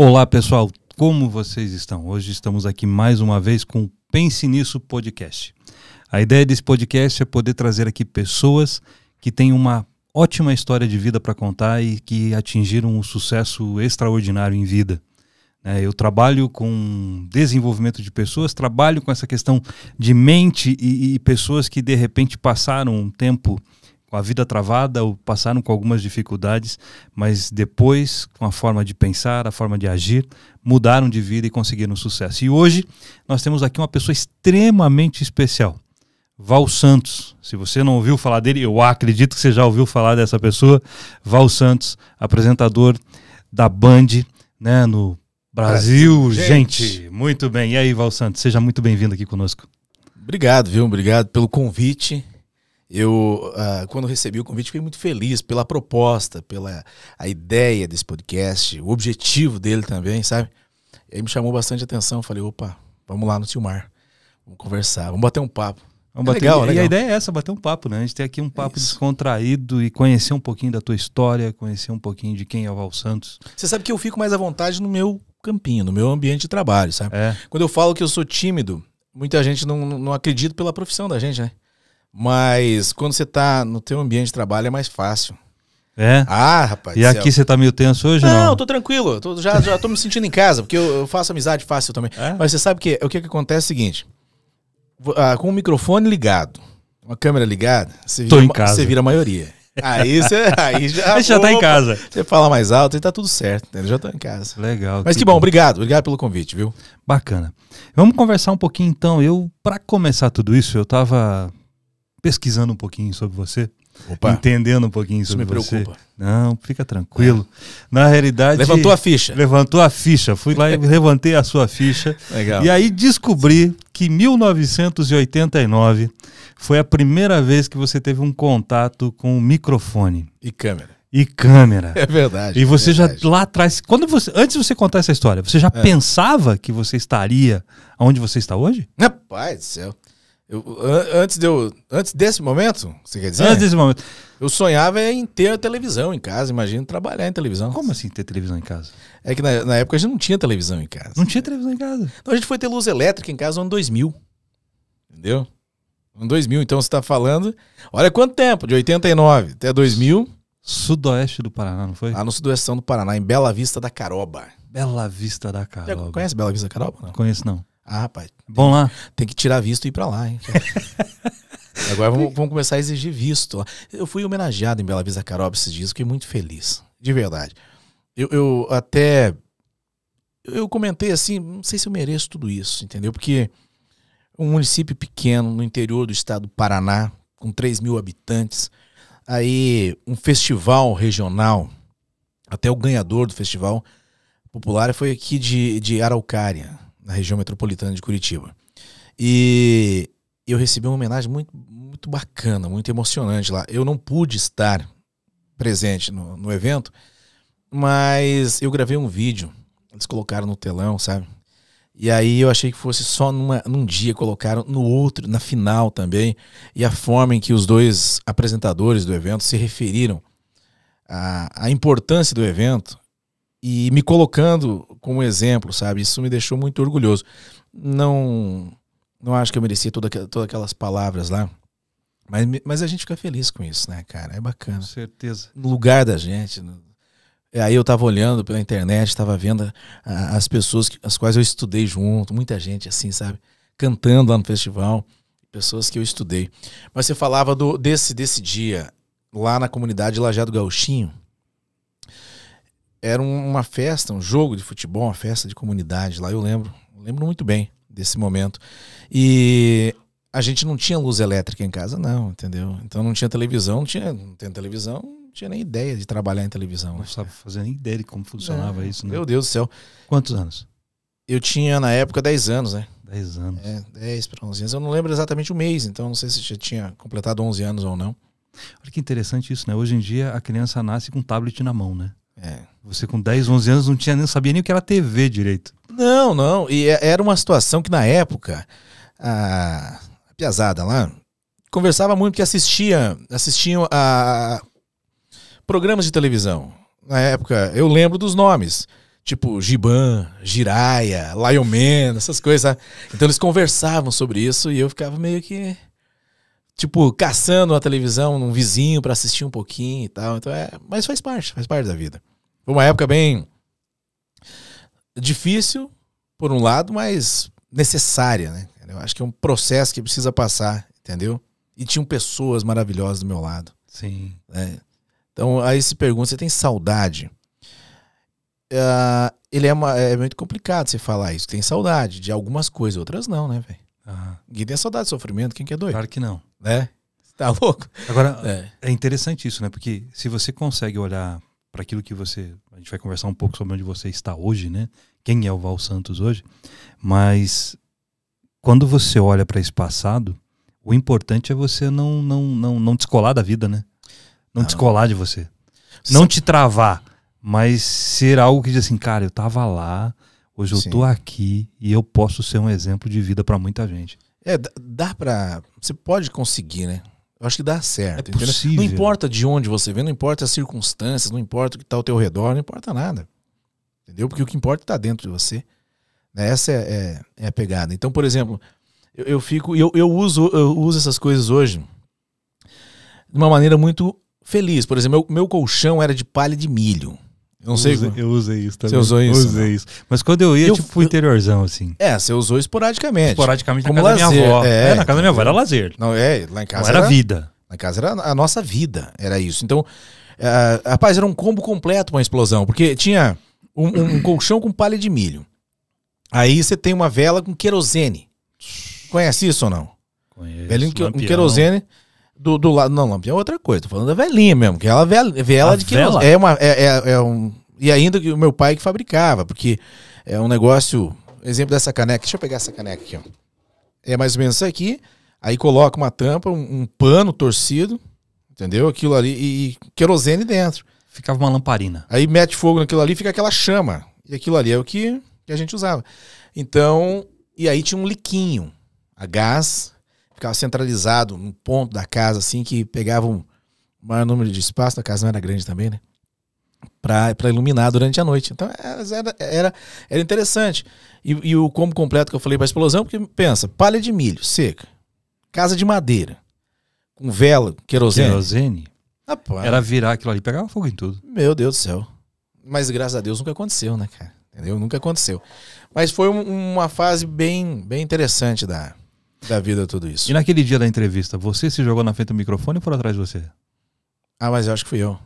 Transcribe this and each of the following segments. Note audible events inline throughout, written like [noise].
Olá pessoal, como vocês estão? Hoje estamos aqui mais uma vez com o Pense Nisso Podcast. A ideia desse podcast é poder trazer aqui pessoas que têm uma ótima história de vida para contar e que atingiram um sucesso extraordinário em vida. É, eu trabalho com desenvolvimento de pessoas, trabalho com essa questão de mente e, e pessoas que de repente passaram um tempo com a vida travada ou passaram com algumas dificuldades, mas depois, com a forma de pensar, a forma de agir, mudaram de vida e conseguiram sucesso. E hoje nós temos aqui uma pessoa extremamente especial. Val Santos. Se você não ouviu falar dele, eu acredito que você já ouviu falar dessa pessoa. Val Santos, apresentador da Band, né, no Brasil, Brasil gente. gente. Muito bem. E aí, Val Santos, seja muito bem-vindo aqui conosco. Obrigado, viu? Obrigado pelo convite. Eu, uh, quando recebi o convite, fiquei muito feliz pela proposta, pela a ideia desse podcast, o objetivo dele também, sabe? E aí me chamou bastante atenção. Falei, opa, vamos lá no Tilmar, vamos conversar, vamos bater um papo. Vamos é bater, legal, e, legal. e a ideia é essa, bater um papo, né? A gente tem aqui um papo Isso. descontraído e conhecer um pouquinho da tua história, conhecer um pouquinho de quem é o Val Santos. Você sabe que eu fico mais à vontade no meu campinho, no meu ambiente de trabalho, sabe? É. Quando eu falo que eu sou tímido, muita gente não, não acredita pela profissão da gente, né? Mas quando você tá no teu ambiente de trabalho é mais fácil. É? Ah, rapaz. E aqui você tá meio tenso hoje, não? Não, tô tranquilo. Tô, já, já tô me sentindo em casa, porque eu, eu faço amizade fácil também. É? Mas você sabe que o que, que acontece é o seguinte: ah, com o microfone ligado, uma câmera ligada, você vira, você vira a maioria. Aí você [laughs] aí já, está já tá em casa. Você fala mais alto e tá tudo certo, né? já estou em casa. Legal. Mas que, que bom, bom, obrigado, obrigado pelo convite, viu? Bacana. Vamos conversar um pouquinho então. Eu, para começar tudo isso, eu tava pesquisando um pouquinho sobre você. Opa, entendendo um pouquinho sobre isso me você. preocupa. Não, fica tranquilo. É. Na realidade. Levantou a ficha. Levantou a ficha. Fui lá e [laughs] levantei a sua ficha. Legal. E aí descobri que 1989 foi a primeira vez que você teve um contato com o microfone. E câmera. E câmera. [laughs] É verdade. E você é verdade. já lá atrás. Quando você, antes de você contar essa história, você já é. pensava que você estaria onde você está hoje? Rapaz do céu. Eu, an antes, de eu, antes desse momento, você quer dizer? Antes desse momento. Eu sonhava em ter a televisão em casa, imagino trabalhar em televisão. Como assim ter televisão em casa? É que na, na, época a gente não tinha televisão em casa. Não tinha televisão em casa. Então a gente foi ter luz elétrica em casa no ano 2000. Entendeu? No ano 2000, então você está falando. Olha quanto tempo, de 89 até 2000. Sudoeste do Paraná, não foi? Ah, no sudoeste do Paraná, em Bela Vista da Caroba. Bela Vista da Caroba. Já conhece Bela Vista da Caroba? Não? Conheço não. Ah, rapaz. Bom lá. Tem que tirar visto e ir para lá, hein? [laughs] Agora vamos, vamos, começar a exigir visto. Eu fui homenageado em Bela Vista Carob esses dias, fiquei muito feliz. De verdade. Eu, eu até. Eu comentei assim, não sei se eu mereço tudo isso, entendeu? Porque um município pequeno no interior do estado do Paraná, com 3 mil habitantes, aí um festival regional, até o ganhador do festival popular foi aqui de, de Araucária na região metropolitana de Curitiba. E eu recebi uma homenagem muito, muito bacana, muito emocionante lá. Eu não pude estar presente no, no evento, mas eu gravei um vídeo. Eles colocaram no telão, sabe? E aí eu achei que fosse só numa, num dia, colocaram no outro, na final também. E a forma em que os dois apresentadores do evento se referiram à, à importância do evento e me colocando como exemplo, sabe? Isso me deixou muito orgulhoso. Não não acho que eu merecia toda, todas aquelas palavras lá. Mas, mas a gente fica feliz com isso, né, cara? É bacana. Com certeza. No lugar da gente. Aí eu tava olhando pela internet, tava vendo as pessoas que, as quais eu estudei junto, muita gente assim, sabe? Cantando lá no festival, pessoas que eu estudei. Mas você falava do, desse, desse dia lá na comunidade Lajado Gauchinho era uma festa, um jogo de futebol, uma festa de comunidade lá, eu lembro, lembro muito bem desse momento. E a gente não tinha luz elétrica em casa, não, entendeu? Então não tinha televisão, não tinha, não tinha televisão, não tinha nem ideia de trabalhar em televisão. Não né? sabe fazer nem ideia de como funcionava é, isso, né? Meu Deus do céu. Quantos anos? Eu tinha, na época, 10 anos, né? 10 anos. É, 10 para 11 anos. Eu não lembro exatamente o mês, então não sei se já tinha completado 11 anos ou não. Olha que interessante isso, né? Hoje em dia a criança nasce com um tablet na mão, né? É. Você com 10, 11 anos não tinha nem sabia nem o que era TV direito. Não, não. E é, era uma situação que na época a, a piazada lá conversava muito que assistia, assistiam a programas de televisão. Na época, eu lembro dos nomes. Tipo, Giban, Jiraya, Lion Man, essas coisas. Então eles conversavam sobre isso e eu ficava meio que tipo, caçando a televisão, num vizinho para assistir um pouquinho e tal. Então é, mas faz parte, faz parte da vida. Foi uma época bem difícil, por um lado, mas necessária, né? Eu acho que é um processo que precisa passar, entendeu? E tinham pessoas maravilhosas do meu lado. Sim. Né? Então, aí se pergunta, você tem saudade? Uh, ele é, uma, é muito complicado você falar isso. Tem saudade de algumas coisas, outras não, né, velho? Uhum. tem saudade de sofrimento, quem que é doido? Claro que não. Né? Tá louco? Agora, é. é interessante isso, né? Porque se você consegue olhar para aquilo que você. A gente vai conversar um pouco sobre onde você está hoje, né? Quem é o Val Santos hoje. Mas quando você olha para esse passado, o importante é você não, não, não, não descolar da vida, né? Não, ah. descolar de você. Não te travar, mas ser algo que diz assim, cara, eu tava lá, Hoje eu Sim. tô aqui e eu posso ser um exemplo de vida para muita gente. É, dá para Você pode conseguir, né? Eu acho que dá certo. É entendeu? possível. Não importa de onde você vem, não importa as circunstâncias, não importa o que está ao teu redor, não importa nada. Entendeu? Porque o que importa está dentro de você. Né? Essa é, é, é, a pegada. Então, por exemplo, eu, eu fico. Eu, eu, uso, eu uso essas coisas hoje de uma maneira muito feliz. Por exemplo, meu, meu colchão era de palha de milho. Eu não sei. Usa, eu usei isso também. Você usou isso? Eu usei isso. Mas quando eu ia, eu, tipo, pro interiorzão, assim. É, você usou esporadicamente. Esporadicamente Como na casa lazer, da minha avó. É, é na casa da minha avó era lazer. Não, é, lá em casa. Não era, era vida. Na casa era a nossa vida, era isso. Então, uh, rapaz, era um combo completo uma explosão, porque tinha um, um, um colchão com palha de milho. Aí você tem uma vela com querosene. Conhece isso ou não? Conheço. Vela com querosene. Do, do lado. Não, Lampião é outra coisa. Tô falando da velhinha mesmo, que ela vela, vela de que vela? é uma. É, é, é, um, e ainda que o meu pai que fabricava, porque é um negócio. Exemplo dessa caneca. Deixa eu pegar essa caneca aqui, ó. É mais ou menos isso aqui. Aí coloca uma tampa, um, um pano torcido, entendeu? Aquilo ali e, e querosene dentro. Ficava uma lamparina. Aí mete fogo naquilo ali, fica aquela chama. E aquilo ali é o que, que a gente usava. Então, e aí tinha um liquinho a gás ficava centralizado num ponto da casa, assim, que pegava um maior número de espaço, a casa não era grande também, né? Para iluminar durante a noite. Então é, era, era, era interessante. E, e, o combo completo que eu falei para explosão, porque pensa, palha de milho seca, casa de madeira, com vela, querosene. Querosene? Era virar aquilo ali, pegava fogo em tudo. Meu Deus do céu. Mas graças a Deus nunca aconteceu, né, cara? Entendeu? Nunca aconteceu. Mas foi um, uma fase bem, bem interessante da, da vida tudo isso. E naquele dia da entrevista, você se jogou na frente do microfone ou foram atrás de você? Ah, mas eu acho que fui eu.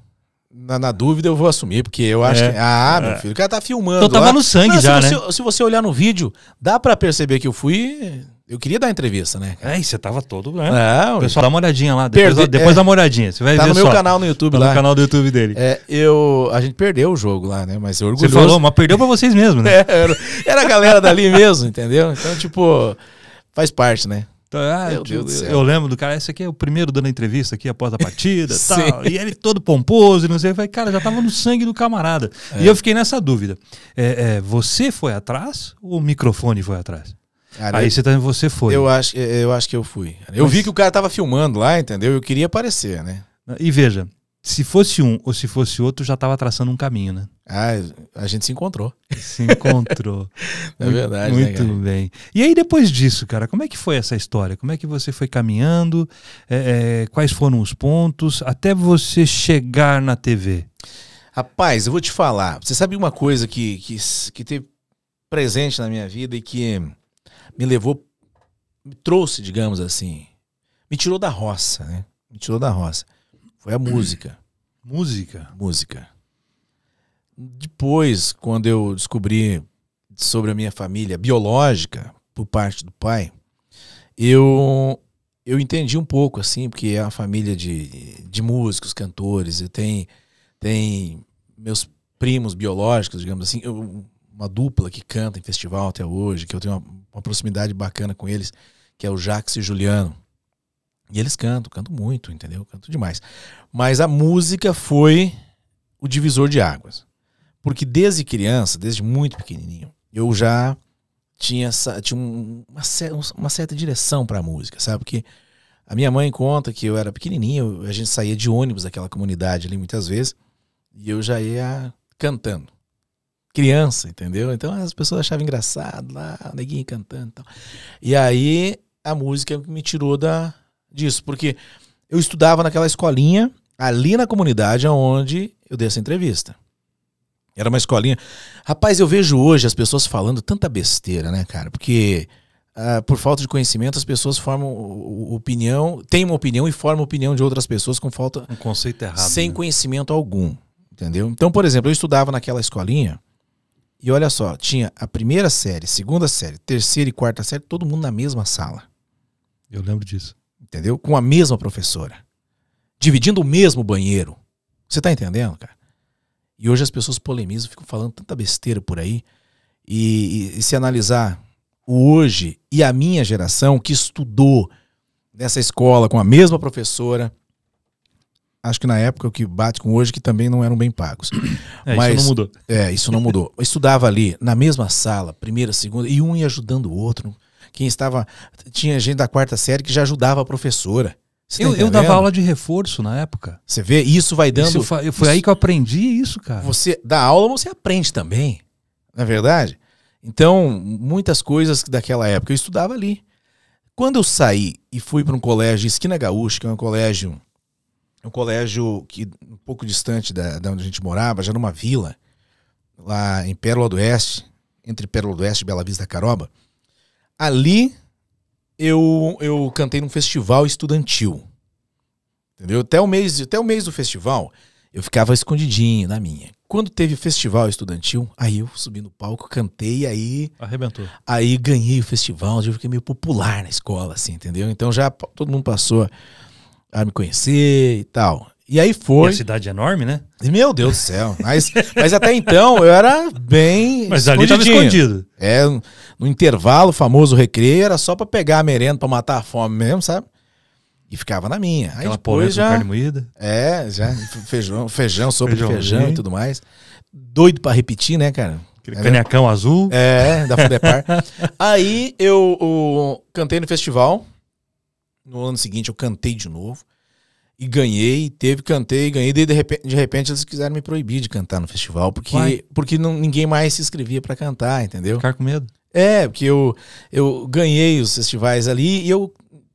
Na, na dúvida eu vou assumir, porque eu acho é. que. Ah, meu é. filho, o cara tá filmando. Então tava lá. no sangue Não, já, se né? Você, se você olhar no vídeo, dá para perceber que eu fui. Eu queria dar entrevista, né? Cara? É, e você tava todo. Né? Não, é, Pessoal, dá uma olhadinha lá. Depois, da depois é... dá uma olhadinha. Você vai tá ver no meu só. canal no YouTube tá lá. no canal do YouTube dele. É, eu... A gente perdeu o jogo lá, né? Mas eu é orgulhoso. Você falou, mas perdeu pra vocês mesmo, né? [laughs] É, era, era a galera dali mesmo, entendeu? Então, tipo faz parte, né? Então, ah, Meu Deus eu, do céu. eu lembro do cara, esse aqui é o primeiro dando a entrevista aqui após a partida [laughs] tal. E ele todo pomposo e não sei. Eu falei, cara, já tava no sangue do camarada. É. E eu fiquei nessa dúvida. É, é, você foi atrás ou o microfone foi atrás? Cara, Aí você, também, tá, você foi. Eu acho, eu acho que eu fui. Eu Mas... vi que o cara tava filmando lá, entendeu? Eu queria aparecer, né? E veja, se fosse um ou se fosse outro, já estava traçando um caminho, né? Ah, a gente se encontrou. Se encontrou. [laughs] é verdade, né, Muito né, bem. E aí, depois disso, cara, como é que foi essa história? Como é que você foi caminhando? É, é, quais foram os pontos até você chegar na TV? Rapaz, eu vou te falar. Você sabe uma coisa que, que, que teve presente na minha vida e que me levou, me trouxe, digamos assim, me tirou da roça, né? Me tirou da roça. Foi a música. [clears throat] Música? Música. Depois, quando eu descobri sobre a minha família biológica, por parte do pai, eu eu entendi um pouco, assim, porque é uma família de, de músicos, cantores, e tem, tem meus primos biológicos, digamos assim, eu, uma dupla que canta em festival até hoje, que eu tenho uma, uma proximidade bacana com eles, que é o Jax e Juliano. E eles cantam, cantam muito, entendeu? Canto demais. Mas a música foi o divisor de águas. Porque desde criança, desde muito pequenininho, eu já tinha, tinha uma, uma certa direção para a música, sabe? Porque a minha mãe conta que eu era pequenininho, a gente saía de ônibus daquela comunidade ali muitas vezes, e eu já ia cantando. Criança, entendeu? Então as pessoas achavam engraçado lá, o neguinho cantando e tal. E aí a música me tirou da, disso, porque eu estudava naquela escolinha ali na comunidade onde eu dei essa entrevista. Era uma escolinha. Rapaz, eu vejo hoje as pessoas falando tanta besteira, né, cara? Porque uh, por falta de conhecimento as pessoas formam opinião, têm uma opinião e formam opinião de outras pessoas com falta. Um conceito errado. Sem né? conhecimento algum, entendeu? Então, por exemplo, eu estudava naquela escolinha e olha só, tinha a primeira série, segunda série, terceira e quarta série, todo mundo na mesma sala. Eu lembro disso entendeu? Com a mesma professora, dividindo o mesmo banheiro. Você tá entendendo, cara? E hoje as pessoas polemizam, ficam falando tanta besteira por aí. E, e, e se analisar o hoje e a minha geração que estudou nessa escola com a mesma professora, acho que na época o que bate com hoje que também não eram bem pagos. É, Mas, isso não mudou. É, isso não mudou. Eu estudava ali na mesma sala, primeira, segunda, e um ia ajudando o outro quem estava. Tinha gente da quarta série que já ajudava a professora. Tá eu, eu dava aula de reforço na época. Você vê, isso vai dando. Isso, foi isso, aí que eu aprendi isso, cara. Você dá aula, você aprende também. Na é verdade? Então, muitas coisas daquela época eu estudava ali. Quando eu saí e fui para um colégio Esquina Gaúcha, que é um colégio um colégio que um pouco distante da, da, onde a gente morava, já numa vila, lá em Pérola do Oeste, entre Pérola do Oeste e Bela Vista da Caroba. Ali eu, eu cantei num festival estudantil. Entendeu? Até o mês, até o mês do festival, eu ficava escondidinho na minha. Quando teve o festival estudantil, aí eu subi no palco, cantei, aí. Arrebentou. Aí ganhei o festival, eu fiquei meio popular na escola, assim, entendeu? Então já todo mundo passou a me conhecer e tal. E aí foi. E a cidade é enorme, né? E, meu Deus do céu. Mas, mas até então eu era bem. Mas ali estava escondido. É, no intervalo, famoso recreio, era só para pegar a merenda, para matar a fome mesmo, sabe? E ficava na minha. Aí Aquela depois já, carne moída. É, já. Feijão, feijão sobre feijão, feijão e tudo mais. Doido para repetir, né, cara? Aquele canecão azul. É, da Fudepar. [laughs] aí eu, eu cantei no festival. No ano seguinte eu cantei de novo e ganhei, teve, cantei, ganhei, de repente, de repente eles quiseram me proibir de cantar no festival, porque, porque não, ninguém mais se inscrevia para cantar, entendeu? Ficar com medo. É, porque eu, eu ganhei os festivais ali e eu,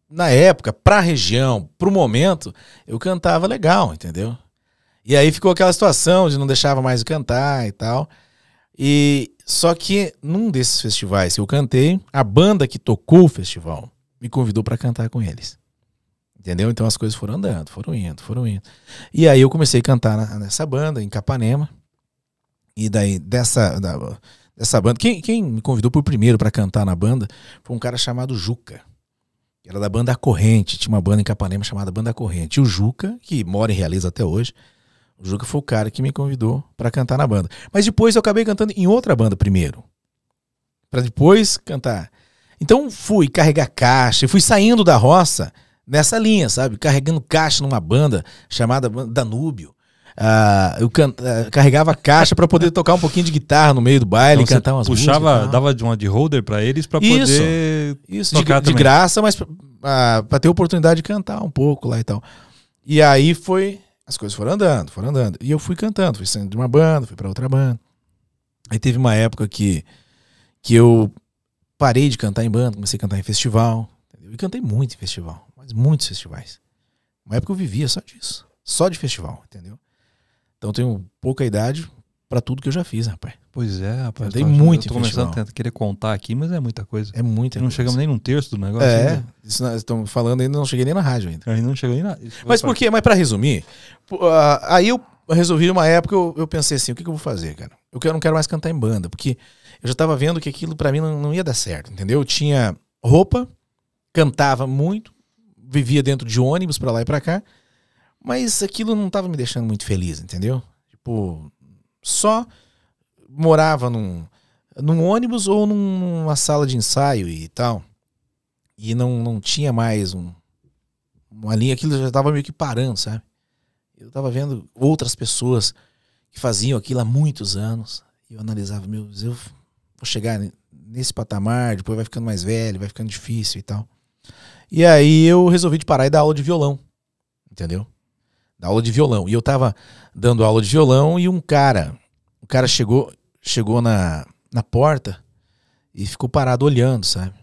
na época, pra região, pro momento, eu cantava legal, entendeu? E aí ficou aquela situação de não deixava mais eu cantar e tal. E só que num desses festivais que eu cantei, a banda que tocou o festival me convidou para cantar com eles. Entendeu? Então as coisas foram andando, foram indo, foram indo. E aí eu comecei a cantar nessa banda, em Capanema. E daí, dessa, da, dessa banda, quem, quem me convidou por primeiro para cantar na banda foi um cara chamado Juca. Que era da banda Corrente, tinha uma banda em Capanema chamada Banda Corrente. E o Juca, que mora e realiza até hoje, o Juca foi o cara que me convidou para cantar na banda. Mas depois eu acabei cantando em outra banda primeiro. para depois cantar. Então fui carregar caixa, fui saindo da roça nessa linha, sabe? Carregando caixa numa banda chamada Danúbio. Uh, eu can... Ah, carregava caixa para poder tocar um pouquinho de guitarra no meio do baile, então, cantar umas puxava, dava de uma de holder para eles para poder isso tocar de, de graça, mas uh, ah, para ter oportunidade de cantar um pouco lá e tal. E aí foi as coisas foram andando, foram andando e eu fui cantando, fui saindo de uma banda, fui para outra banda. Aí teve uma época que que eu parei de cantar em banda, comecei a cantar em festival, eu cantei muito em festival mas muitos festivais. Uma época eu vivia só disso, só de festival, entendeu? Então tenho pouca idade para tudo que eu já fiz, rapaz. Pois é, rapaz. Eu tenho tá muito eu tô começando festival. a querer contar aqui, mas é muita coisa. É muita. Não coisa. chegamos nem num terço do negócio. É, estamos falando ainda, não cheguei nem na rádio ainda. Ainda não cheguei nem na. Mas por quê? Mas para resumir, uh, aí eu resolvi uma época, eu, eu pensei assim, o que, que, eu vou fazer, cara? Eu, eu não quero mais cantar em banda, porque eu já tava vendo que aquilo para mim não, não ia dar certo, entendeu? Eu tinha roupa, cantava muito, vivia dentro de ônibus para lá e para cá, mas aquilo não estava me deixando muito feliz, entendeu? Tipo, só morava num, num ônibus ou numa sala de ensaio e tal. E não, não tinha mais um, uma linha, aquilo já estava meio que parando, sabe? Eu estava vendo outras pessoas que faziam aquilo há muitos anos. E eu analisava, meu, eu vou chegar nesse patamar, depois vai ficando mais velho, vai ficando difícil e tal. E aí eu resolvi de parar e dar aula de violão. Entendeu? Dar aula de violão. E eu tava dando aula de violão e um cara, o um cara chegou, chegou na, na porta e ficou parado olhando, sabe?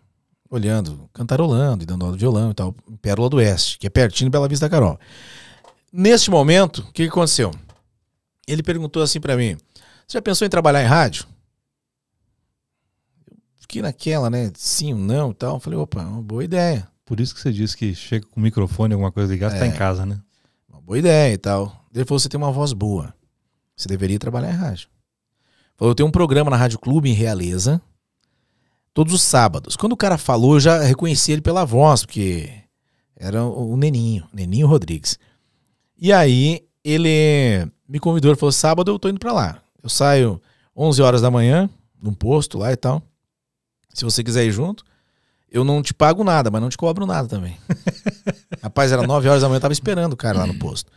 Olhando, cantarolando e dando aula de violão e tal, em Pérola do Oeste, que é pertinho de Bela Vista da Carol. Neste momento, o que, aconteceu? Ele perguntou assim para mim: Você já pensou em trabalhar em rádio? fiquei naquela, né? Sim, não e tal. Falei, opa, é uma boa ideia. Por isso que você disse que chega com o microfone, alguma coisa ligada, é, tá em é. casa, né? Uma boa ideia e tal. Ele falou: você tem uma voz boa. Você deveria trabalhar em rádio. Falou: eu tenho um programa na Rádio Clube em Realeza, todos os sábados. Quando o cara falou, eu já reconheci ele pela voz, porque era o Neninho, Neninho Rodrigues. E aí ele me convidou, ele falou: sábado eu tô indo pra lá. Eu saio 11 horas da manhã, num posto lá e tal. Se você quiser ir junto. Eu não te pago nada, mas não te cobro nada também. [laughs] Rapaz, era 9 horas da manhã, eu tava esperando o cara lá no posto.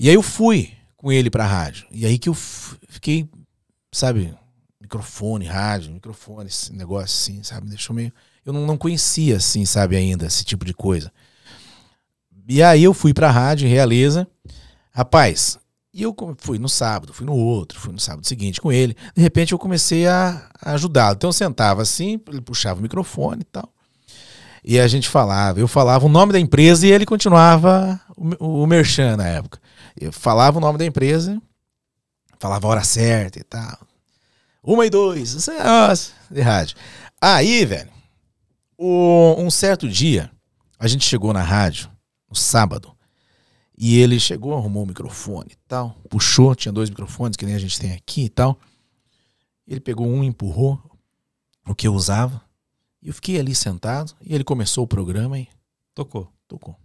E aí eu fui com ele pra rádio. E aí que eu fiquei, sabe, microfone, rádio, microfone, esse negócio assim, sabe? deixou meio. Eu não, não conhecia, assim, sabe, ainda, esse tipo de coisa. E aí eu fui pra rádio em Realeza. Rapaz, e eu fui no sábado, fui no outro, fui no sábado seguinte com ele. De repente eu comecei a, a ajudá-lo. Então eu sentava assim, ele puxava o microfone e tal. E a gente falava, eu falava o nome da empresa e ele continuava o, o merchan na época. Eu falava o nome da empresa, falava a hora certa e tal. Uma e dois, isso é nossa, de rádio. Aí, velho, o, um certo dia, a gente chegou na rádio, no sábado, e ele chegou, arrumou o microfone e tal, puxou, tinha dois microfones, que nem a gente tem aqui e tal. Ele pegou um, empurrou o que eu usava, e eu fiquei ali sentado e ele começou o programa e. Tocou. Tocou.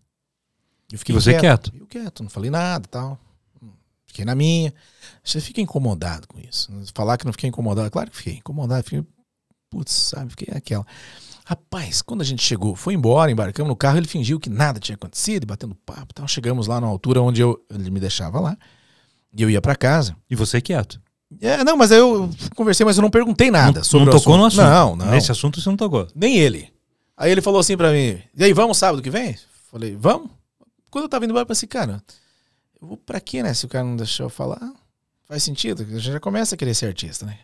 Eu fiquei e você quieto, quieto? Eu quieto, não falei nada tal. Fiquei na minha. Você fica incomodado com isso. Né? Falar que não fiquei incomodado, claro que fiquei incomodado. Fiquei, putz, sabe, fiquei aquela. Rapaz, quando a gente chegou, foi embora, embarcamos no carro, ele fingiu que nada tinha acontecido, batendo papo tal. Chegamos lá na altura onde eu, ele me deixava lá. E eu ia para casa. E você quieto? É, não, mas aí eu conversei, mas eu não perguntei nada não, sobre Não tocou no assunto? Não, não. Nesse assunto você não tocou? Nem ele. Aí ele falou assim para mim, e aí, vamos sábado que vem? Falei, vamos? Quando eu tava indo embora, eu pensei, assim, cara, eu vou pra quê, né? Se o cara não deixou eu falar, faz sentido, a gente já começa a querer ser artista, né?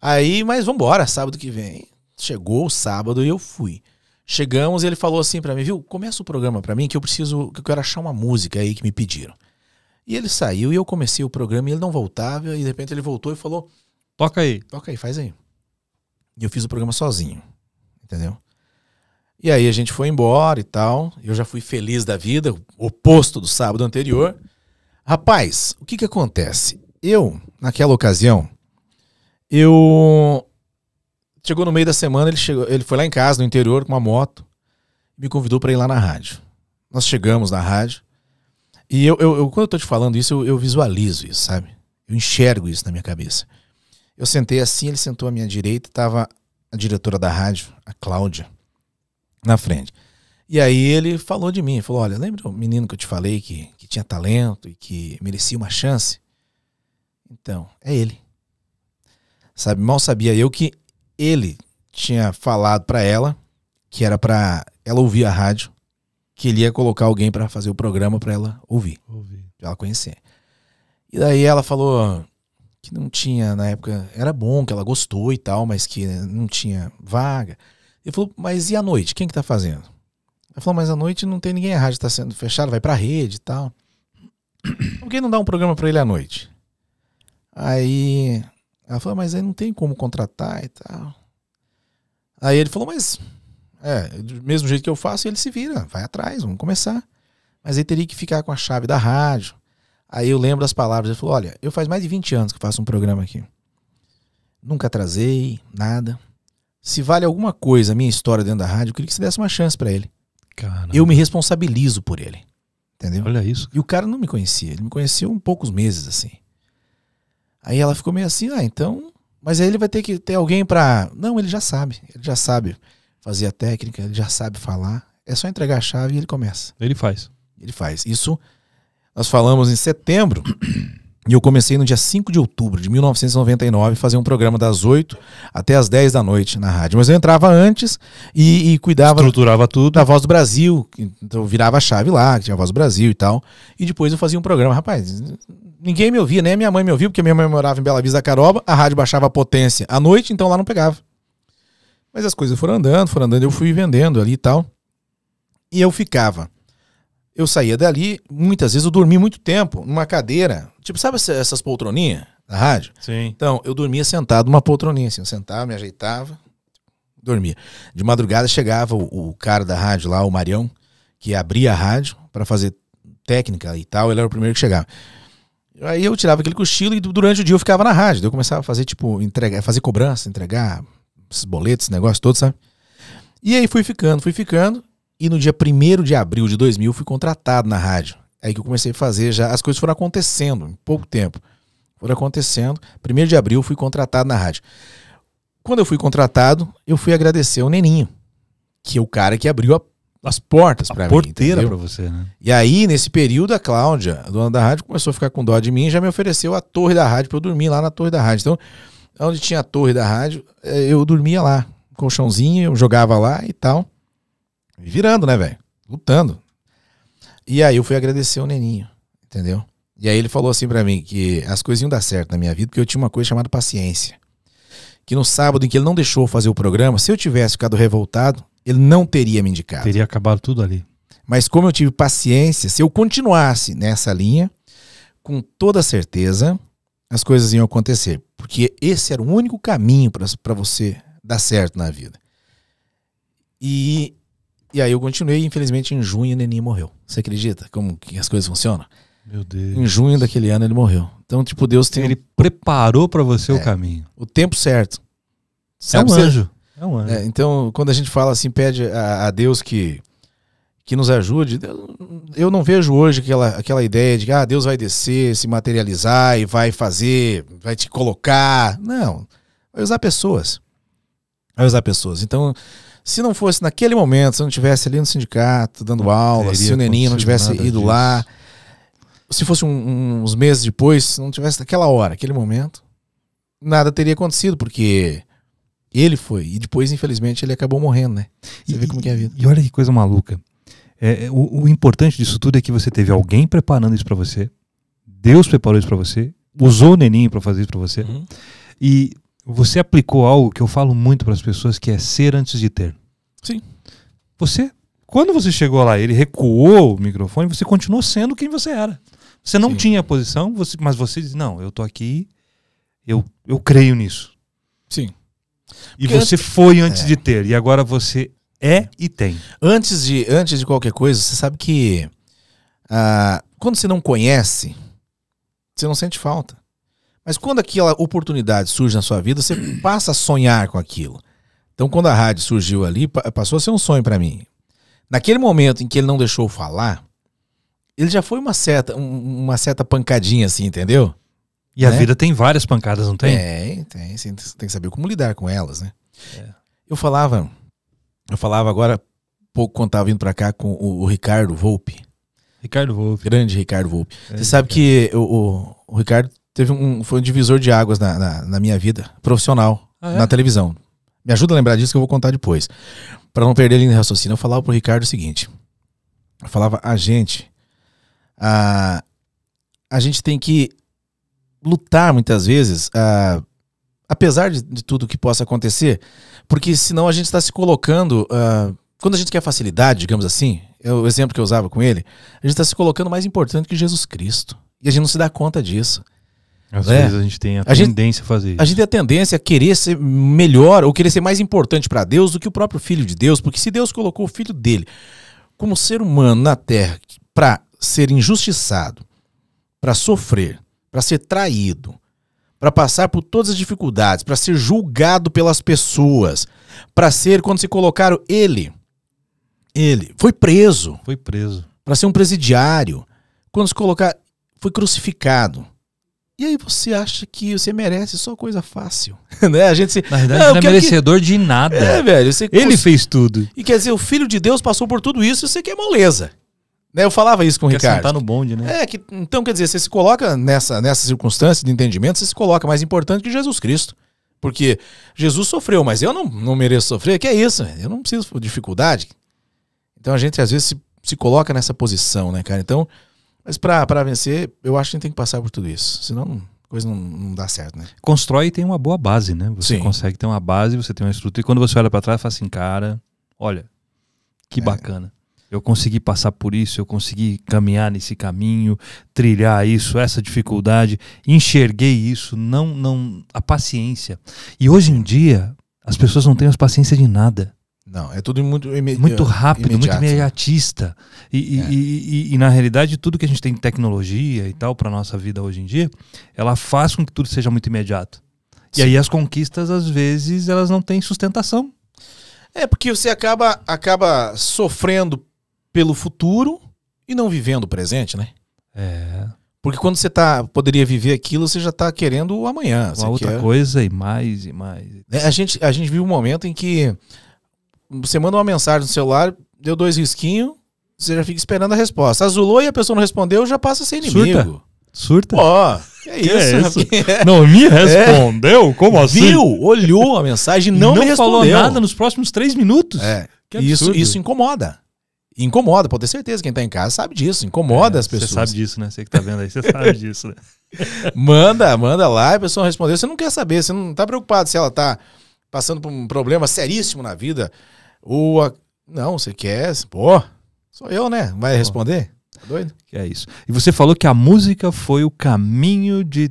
Aí, mas vambora, sábado que vem. Chegou o sábado e eu fui. Chegamos e ele falou assim para mim, viu? Começa o programa para mim que eu preciso, que eu quero achar uma música aí que me pediram. E ele saiu e eu comecei o programa e ele não voltava. E de repente ele voltou e falou: Toca aí. Toca aí, faz aí. E eu fiz o programa sozinho. Entendeu? E aí a gente foi embora e tal. Eu já fui feliz da vida, oposto do sábado anterior. Rapaz, o que que acontece? Eu, naquela ocasião, eu. Chegou no meio da semana, ele, chegou, ele foi lá em casa, no interior, com uma moto, me convidou para ir lá na rádio. Nós chegamos na rádio, e eu, eu, eu quando eu tô te falando isso, eu, eu, visualizo isso, sabe? Eu enxergo isso na minha cabeça. Eu sentei assim, ele sentou à minha direita, tava a diretora da rádio, a Cláudia, na frente. E aí ele falou de mim, falou: olha, lembra o menino que eu te falei que, que tinha talento e que merecia uma chance? Então, é ele. Sabe, mal sabia eu que ele tinha falado para ela que era para ela ouvir a rádio que ele ia colocar alguém para fazer o programa para ela ouvir, ouvir, pra ela conhecer. E daí ela falou que não tinha na época, era bom, que ela gostou e tal, mas que não tinha vaga. Ele falou, mas e à noite? Quem que tá fazendo? Ela falou, mas à noite não tem ninguém, a rádio tá sendo fechada, vai pra rede e tal. [clears throat] Por que não dá um programa para ele à noite? Aí ela falou, mas aí não tem como contratar e tal. Aí ele falou, mas é, do mesmo jeito que eu faço, ele se vira, vai atrás, vamos começar. Mas ele teria que ficar com a chave da rádio. Aí eu lembro das palavras, ele falou: Olha, eu faz mais de 20 anos que faço um programa aqui. Nunca atrasei, nada. Se vale alguma coisa a minha história dentro da rádio, eu queria que você desse uma chance para ele. Caramba. Eu me responsabilizo por ele. Entendeu? Olha isso. E o cara não me conhecia, ele me conheceu um poucos meses assim. Aí ela ficou meio assim: Ah, então. Mas aí ele vai ter que ter alguém pra. Não, ele já sabe, ele já sabe fazia técnica, ele já sabe falar. É só entregar a chave e ele começa. Ele faz. Ele faz. Isso nós falamos em setembro. E eu comecei no dia 5 de outubro de 1999 fazer um programa das 8 até as 10 da noite na rádio. Mas eu entrava antes e, e cuidava. Estruturava tudo. Da Voz do Brasil. Então eu virava a chave lá, que tinha a Voz do Brasil e tal. E depois eu fazia um programa. Rapaz, ninguém me ouvia, nem né? minha mãe me ouvia, porque minha mãe morava em Bela Vista da Caroba. A rádio baixava a potência à noite, então lá não pegava. Mas as coisas foram andando, foram andando, eu fui vendendo ali e tal. E eu ficava. Eu saía dali, muitas vezes eu dormi muito tempo numa cadeira. Tipo, sabe essas poltroninhas da rádio? Sim. Então, eu dormia sentado numa poltroninha, assim, eu sentava, me ajeitava, dormia. De madrugada chegava o, o cara da rádio lá, o Marião, que abria a rádio para fazer técnica e tal, ele era o primeiro que chegava. Aí eu tirava aquele cochilo e durante o dia eu ficava na rádio. eu começava a fazer, tipo, entregar, fazer cobrança, entregar esses boletos, esse negócio todo, sabe? E aí fui ficando, fui ficando. E no dia 1 de abril de 2000 fui contratado na rádio. Aí que eu comecei a fazer já. As coisas foram acontecendo em pouco tempo. Foram acontecendo. 1 de abril fui contratado na rádio. Quando eu fui contratado, eu fui agradecer ao Neninho, que é o cara que abriu a, as portas para mim. Porteira para você, né? E aí, nesse período, a Cláudia, a dona da rádio, começou a ficar com dó de mim e já me ofereceu a torre da rádio para eu dormir lá na torre da rádio. Então, é onde tinha a torre da rádio, é, eu dormia lá, colchãozinho, eu jogava lá e tal. Me virando, né, velho? Lutando. E aí eu fui agradecer o Neninho, entendeu? E aí ele falou assim para mim que as coisas iam dar certo na minha vida, porque eu tinha uma coisa chamada paciência. Que no sábado em que ele não deixou fazer o programa, se eu tivesse ficado revoltado, ele não teria me indicado. Teria acabado tudo ali. Mas como eu tive paciência, se eu continuasse nessa linha, com toda certeza, as coisas iam acontecer. Porque esse era o único caminho para você dar certo na vida. E, e aí eu continuei, infelizmente, em junho o Neninho morreu. Você acredita como que as coisas funcionam? Meu Deus. Em junho daquele ano ele morreu. Então, tipo, Deus tem. Ele preparou para você é, o caminho. O tempo certo. Sabe é um anjo. É um anjo. É, então, quando a gente fala assim, pede a, a Deus que que nos ajude. Eu não vejo hoje aquela, aquela ideia de que ah, Deus vai descer, se materializar e vai fazer, vai te colocar. Não. Vai usar pessoas. Vai usar pessoas. Então, se não fosse naquele momento, se eu não tivesse ali no sindicato dando aula, se o Neninho não tivesse ido disso. lá, se fosse um, um, uns meses depois, se não tivesse naquela hora, aquele momento, nada teria acontecido, porque ele foi. E depois, infelizmente, ele acabou morrendo, né? Você e, vê como é a vida. E olha que coisa maluca. É, é, o, o, importante disso tudo é que você teve alguém preparando isso para você. Deus preparou isso para você. Usou o neninho para fazer isso para você. Uhum. E você aplicou algo que eu falo muito para as pessoas que é ser antes de ter. Sim. Você, quando você chegou lá, ele recuou o microfone, você continuou sendo quem você era. Você não Sim. tinha a posição, você, mas você diz: "Não, eu tô aqui. Eu eu creio nisso". Sim. E você foi antes é. de ter, e agora você é e tem. Antes de, antes de qualquer coisa, você sabe que ah, quando você não conhece, você não sente falta. Mas quando aquela oportunidade surge na sua vida, você [clears throat] passa a sonhar com aquilo. Então, quando a rádio surgiu ali, passou a ser um sonho para mim. Naquele momento em que ele não deixou falar, ele já foi uma certa uma certa pancadinha assim, entendeu? E né? a vida tem várias pancadas, não tem? Tem, tem. Você tem que saber como lidar com elas, né? É. Eu falava, eu falava agora pouco quando estava vindo para cá com o, o, Ricardo Volpe. Ricardo Volpe. Grande Ricardo Volpe. É, Você sabe que o, o, Ricardo teve um, foi um divisor de águas na, na, na minha vida profissional, ah, é? na televisão. Me ajuda a lembrar disso que eu vou contar depois. Para não perder a linha de raciocínio, eu falava pro Ricardo o seguinte. Eu falava, a gente. A, a gente tem que lutar muitas vezes, a, apesar de, de tudo que possa acontecer, porque senão a gente está se colocando. Uh, quando a gente quer facilidade, digamos assim, é o exemplo que eu usava com ele, a gente está se colocando mais importante que Jesus Cristo. E a gente não se dá conta disso. Às né? vezes a gente tem a, a tendência gente, a fazer isso. A gente tem a tendência a querer ser melhor ou querer ser mais importante para Deus do que o próprio Filho de Deus, porque se Deus colocou o Filho dele como ser humano na Terra para ser injustiçado, para sofrer, para ser traído, para passar por todas as dificuldades, para ser julgado pelas pessoas, para ser quando se colocaram ele, ele foi preso, foi preso, para ser um presidiário, quando se colocar foi crucificado. E aí você acha que você merece só coisa fácil, [laughs] né? A gente se... Na verdade, não, não é merecedor que... de nada. É, velho. Você... Ele fez tudo. E quer dizer, o Filho de Deus passou por tudo isso e você quer moleza. Né, eu falava isso com o Ricardo. Sentar no bonde, né? É, que, então quer dizer, você se coloca nessa, nessa circunstância de entendimento, você se coloca mais importante que Jesus Cristo. Porque Jesus sofreu, mas eu não, não mereço sofrer, que é isso, eu não preciso de dificuldade. Então a gente às vezes se, se coloca nessa posição, né, cara? Então, mas para vencer, eu acho que a gente tem que passar por tudo isso, senão coisa não, não dá certo, né? Constrói e tem uma boa base, né? Você Sim. consegue ter uma base, você tem uma estrutura, e quando você olha para trás, fala assim, cara, olha, que é. bacana eu consegui passar por isso, eu consegui caminhar nesse caminho, trilhar isso, essa dificuldade, enxerguei isso, não, não, a paciência. E hoje em dia as pessoas não têm as paciência de nada. Não, é tudo muito muito é, rápido, imediato. muito imediatista e, é. e, e, e, na realidade tudo que a gente tem de tecnologia e tal para nossa vida hoje em dia, ela faz com que tudo seja muito imediato. Sim. E aí as conquistas às vezes elas não têm sustentação. É porque você acaba acaba sofrendo pelo futuro e não vivendo o presente, né? É. Porque quando você tá, poderia viver aquilo, você já tá querendo o amanhã. Uma outra quer... coisa e mais e mais. Né, a gente, a gente vive um momento em que você manda uma mensagem no celular, deu dois risquinhos, você já fica esperando a resposta. Azulou e a pessoa não respondeu, já passa a ser inimigo. Surta? Surta? Ó, que, é que isso? É isso? não me [laughs] é. respondeu? É. Como assim? Viu, olhou a mensagem não, não me respondeu. Não falou nada nos próximos três minutos. É. Isso, isso incomoda incomoda, pode ter certeza, quem está em casa sabe disso, incomoda é, as pessoas. Você sabe disso, né? Você que tá vendo aí, você sabe [laughs] disso, né? manda, manda lá, a pessoa responder Você não quer saber, você não tá preocupado se ela está passando por um problema seríssimo na vida. Ou a... Não, você quer. Pô, sou eu, né? Vai responder? Tá doido? É isso. E você falou que a música foi o caminho de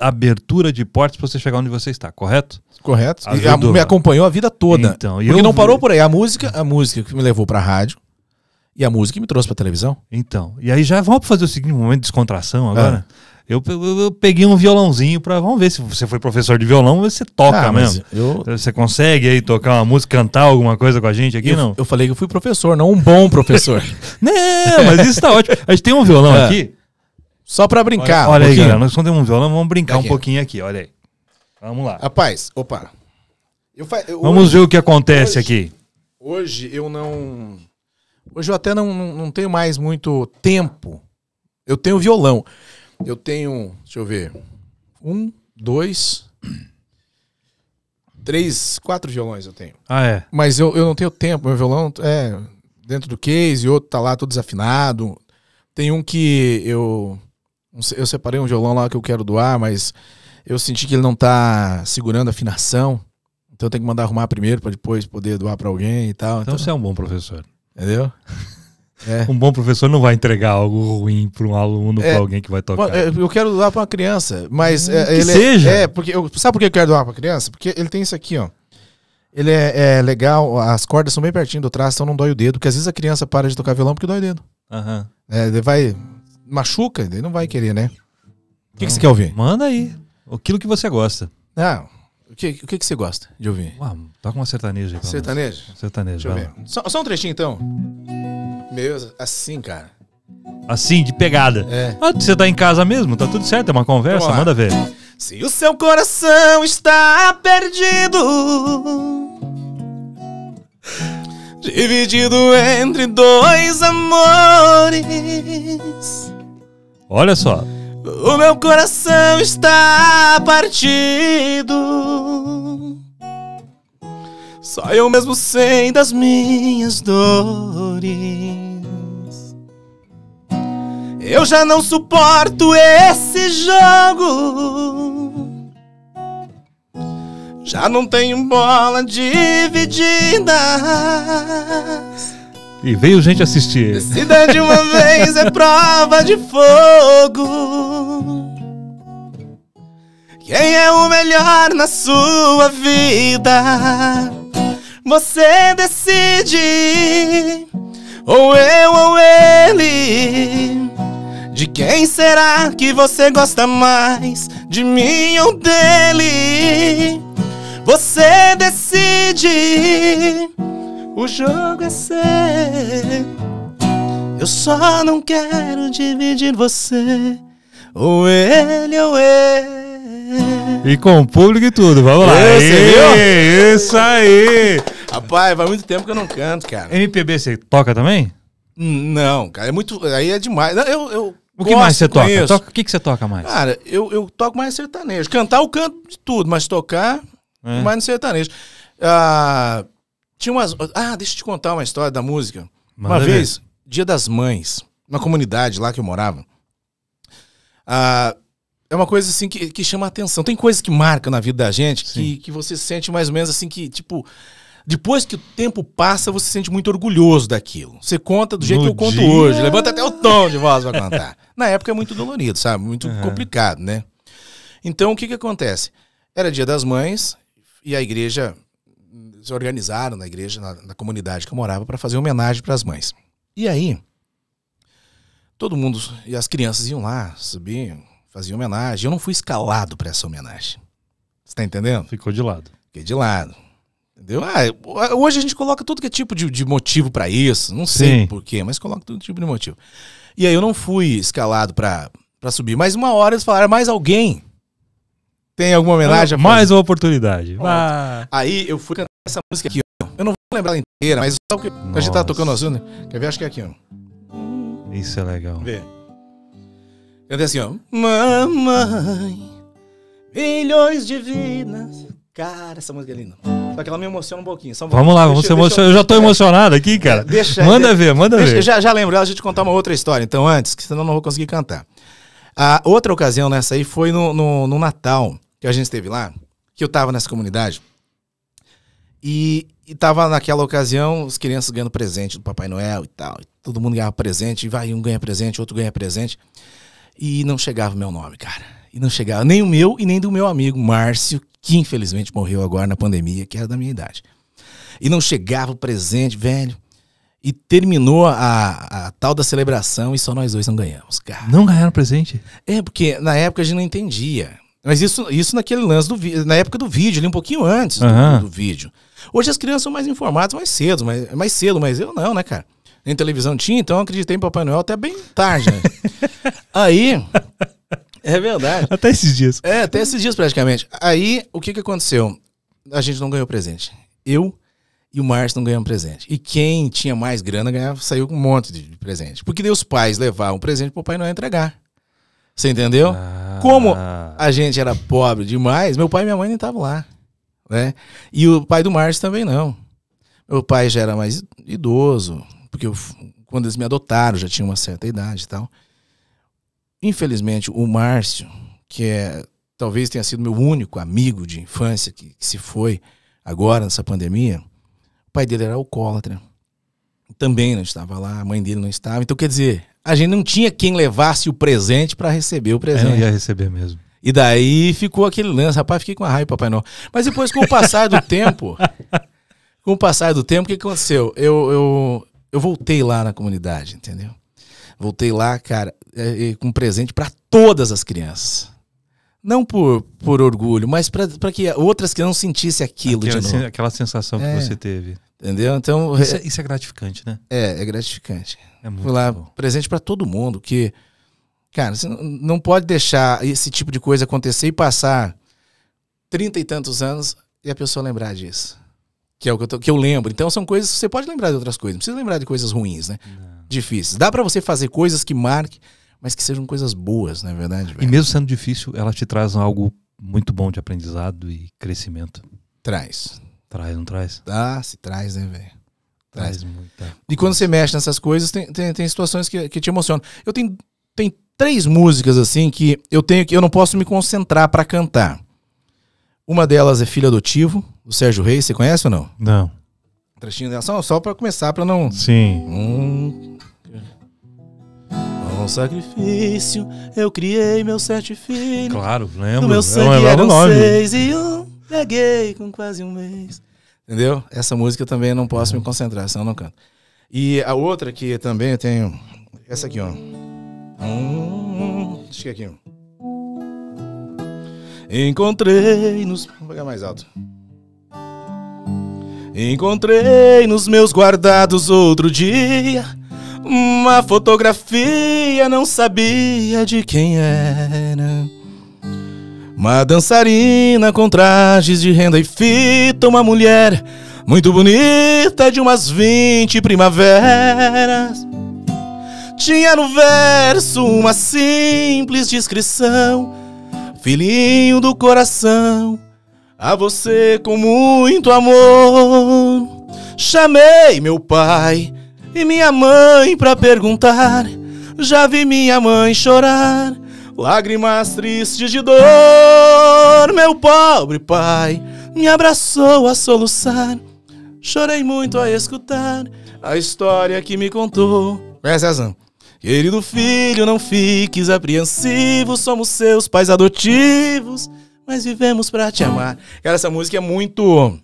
abertura de portas para você chegar onde você está, correto? Correto. E a, me acompanhou a vida toda. Então, e porque eu não vi... parou por aí. A música, a música que me levou para a rádio, e a música me trouxe para televisão. Então. E aí já vamos fazer o seguinte um momento de descontração agora. É. Eu, eu, eu, peguei um violãozinho para vamos ver se você foi professor de violão, você toca ah, mesmo. Eu... Você consegue aí tocar uma música, cantar alguma coisa com a gente aqui eu, não? Eu falei que eu fui professor, não um bom professor. [laughs] não, mas isso tá ótimo. A gente tem um violão é. aqui. Só para brincar. Olha, olha um aí, galera, nós temos um violão, vamos brincar aqui. um pouquinho aqui, olha aí. Vamos lá. Rapaz, opa. Fa... vamos hoje, ver o que acontece hoje, aqui. Hoje eu não Hoje eu até não, não tenho mais muito tempo. Eu tenho violão. Eu tenho, deixa eu ver, um, dois, três, quatro violões eu tenho. Ah, é? Mas eu, eu não tenho tempo. Meu violão é dentro do case, outro tá lá todo desafinado. Tem um que eu. Eu separei um violão lá que eu quero doar, mas eu senti que ele não tá segurando a afinação. Então eu tenho que mandar arrumar primeiro para depois poder doar para alguém e tal. Então, então você é um bom professor. Entendeu? [laughs] É. Um bom professor não vai entregar algo ruim para um aluno, é, para alguém que vai tocar. Eu quero dar para uma criança, mas hum, é, ele é- seja. É, porque eu, sabe por que eu quero dar para criança? Porque ele tem isso aqui, ó. Ele é, é, legal, as cordas são bem pertinho do traço, então não dói o dedo. Porque às vezes a criança para de tocar violão porque dói o dedo. Uhum. ele vai machuca, ele não vai querer, né? O que, que você quer ouvir? Manda aí, aquilo que você gosta. Não. Ah, o que, o que, que você gosta de ouvir? Uau, tá com uma sertaneja aí. Sertaneja? Sertaneja. Deixa ver. Só, só um trechinho então. Meu, assim, cara. Assim, de pegada. É. Ah, você tá em casa mesmo? Tá tudo certo, é uma conversa, manda ver. Se o seu coração está perdido, dividido entre dois amores. Olha só. O meu coração está partido. Só eu mesmo sei das minhas dores. Eu já não suporto esse jogo. Já não tenho bola dividida. E veio gente assistir. Decida de uma vez é prova de fogo. Quem é o melhor na sua vida? Você decide. Ou eu ou ele. De quem será que você gosta mais? De mim ou dele? Você decide o jogo é seu. Eu só não quero dividir você, ou ele ou eu. E com o público e tudo, vamos lá. É viu? Isso aí! Rapaz, faz muito tempo que eu não canto, cara. MPB você toca também? Hum, não, cara, é muito. Aí é demais. Eu, eu o que mais você toca? toca? O que, que você toca mais? Cara, eu, eu toco mais sertanejo. Cantar eu canto de tudo, mas tocar é. mais no sertanejo. Ah, tinha umas. Ah, deixa eu te contar uma história da música. Uma vez, Dia das Mães, na comunidade lá que eu morava. Ah, é uma coisa assim que, que chama atenção. Tem coisas que marcam na vida da gente que, que você sente mais ou menos assim que, tipo. Depois que o tempo passa, você se sente muito orgulhoso daquilo. Você conta do jeito no que eu conto dia... hoje. Levanta até o tom de voz pra cantar na época é muito dolorido, sabe? Muito uhum. complicado, né? Então, o que que acontece? Era dia das mães e a igreja se organizaram na igreja, na, na comunidade que eu morava, para fazer homenagem para as mães. E aí, todo mundo e as crianças iam lá, subiam, faziam homenagem. Eu não fui escalado para essa homenagem. Você tá entendendo? Ficou de lado. Fiquei de lado. Entendeu? Ah, hoje a gente coloca todo que é tipo de, de motivo para isso, não sei porquê, mas coloca todo tipo de motivo. E aí eu não fui escalado para subir, mas uma hora eles falaram, mais alguém tem alguma homenagem? mais uma oportunidade. Ah. Aí eu fui essa música aqui, ó. Eu não vou lembrar inteira, mas só que Nossa. a gente tá tocando azul, né? Quer ver? Acho que é aqui, ó. Isso é legal. Vê. Canta assim, ó. Mamãe, milhões de vidas. Cara, essa música é linda. Só que ela me emociona um pouquinho. Um vamos pouquinho. lá, vamos se emocionar. Eu, já tô é. emocionado aqui, cara. deixa, Manda deixa, ver, manda ver. Já, já lembro, deixa eu te contar uma outra história, então, antes, que senão eu não vou conseguir cantar. A outra ocasião nessa aí foi no, no, no Natal que a gente esteve lá, que eu tava nessa comunidade. E, e tava naquela ocasião as crianças ganhando presente do Papai Noel e tal. E todo mundo ganhava presente, e vai, um ganha presente, outro ganha presente. E não chegava o meu nome, cara. E não chegava nem o meu e nem do meu amigo Márcio, que infelizmente morreu agora na pandemia, que era da minha idade. E não chegava o presente, velho. E terminou a, a tal da celebração e só nós dois não ganhamos, cara. Não ganharam presente? É, porque na época a gente não entendia. Mas isso, isso naquele lance do na época do vídeo, ali um pouquinho antes uhum. do, do vídeo. Hoje as crianças são mais informadas mais cedo, mais, mais cedo, mas eu não, né, cara? Nem televisão tinha, então eu acreditei em Papai Noel até bem tarde, né? [laughs] Aí. É verdade. Até esses dias. É, até esses dias praticamente. Aí, o que que aconteceu? A gente não ganhou presente. Eu e o Márcio não ganhamos presente. E quem tinha mais grana ganhava, saiu com um monte de presente. Porque deu os pais levavam presente pro Papai Noel entregar. Você entendeu? Ah. Como a gente era pobre demais, meu pai e minha mãe nem estavam lá né? E o pai do Márcio também não. Meu pai já era mais idoso, porque eu, quando eles me adotaram já tinha uma certa idade e tal. Infelizmente, o Márcio, que é talvez tenha sido meu único amigo de infância que, que se foi agora nessa pandemia, o pai dele era alcoólatra. Também não estava lá, a mãe dele não estava. Então, quer dizer, a gente não tinha quem levasse o presente para receber o é, presente. É, ia receber mesmo. E daí ficou aquele lance, rapaz, fiquei com a raiva, Papai Noel. Mas depois, com o passar do tempo, com o passar do tempo, o que aconteceu? Eu, eu, eu voltei lá na comunidade, entendeu? Voltei lá, cara, é, é, com um presente para todas as crianças. Não por, por orgulho, mas para que outras que não sentissem aquilo aquela, de novo. Aquela sensação é. que você teve. Entendeu? Então, isso é, é, isso, é, gratificante, né? É, é gratificante. É muito Fui lá, bom. presente para todo mundo, que... Porque Cara, você não pode deixar esse tipo de coisa acontecer e passar trinta e tantos anos e a pessoa lembrar disso. Que é o que eu, tô, que eu lembro. Então são coisas. Você pode lembrar de outras coisas. Não precisa lembrar de coisas ruins, né? Não. Difíceis. Dá para você fazer coisas que marquem, mas que sejam coisas boas, na é verdade. Velho? E mesmo sendo difícil, elas te trazem algo muito bom de aprendizado e crescimento. Traz. Traz, não traz? Ah, se traz, né, velho? Traz. traz muita e quando você mexe nessas coisas, tem, tem, tem situações que, que te emocionam. Eu tenho tem três músicas assim que eu tenho que eu não posso me concentrar para cantar. Uma delas é Filho Adotivo, do Sérgio Reis, você conhece ou não? Não. Um trechinho dela só, só para começar para não Sim. Um... sacrifício eu criei meus sete filhos. Claro, lembro. Do meu é sangue eu eram nome. seis e um peguei com quase um mês. Entendeu? Essa música também não posso me concentrar, senão eu não canto. E a outra que também eu tenho essa aqui, ó. Hum, deixa hum. aqui. Encontrei nos. Vou pegar mais alto. Encontrei nos meus guardados outro dia uma fotografia, não sabia de quem era. Uma dançarina com trajes de renda e fita, uma mulher muito bonita de umas 20 primaveras. Tinha no verso uma simples descrição, filhinho do coração, a você com muito amor. Chamei meu pai e minha mãe pra perguntar. Já vi minha mãe chorar, lágrimas tristes de dor. Meu pobre pai me abraçou a soluçar. Chorei muito a escutar a história que me contou. Conhece essa? Querido filho, não fiques apreensivo, somos seus pais adotivos, mas vivemos para te amar. Cara, essa música é muito.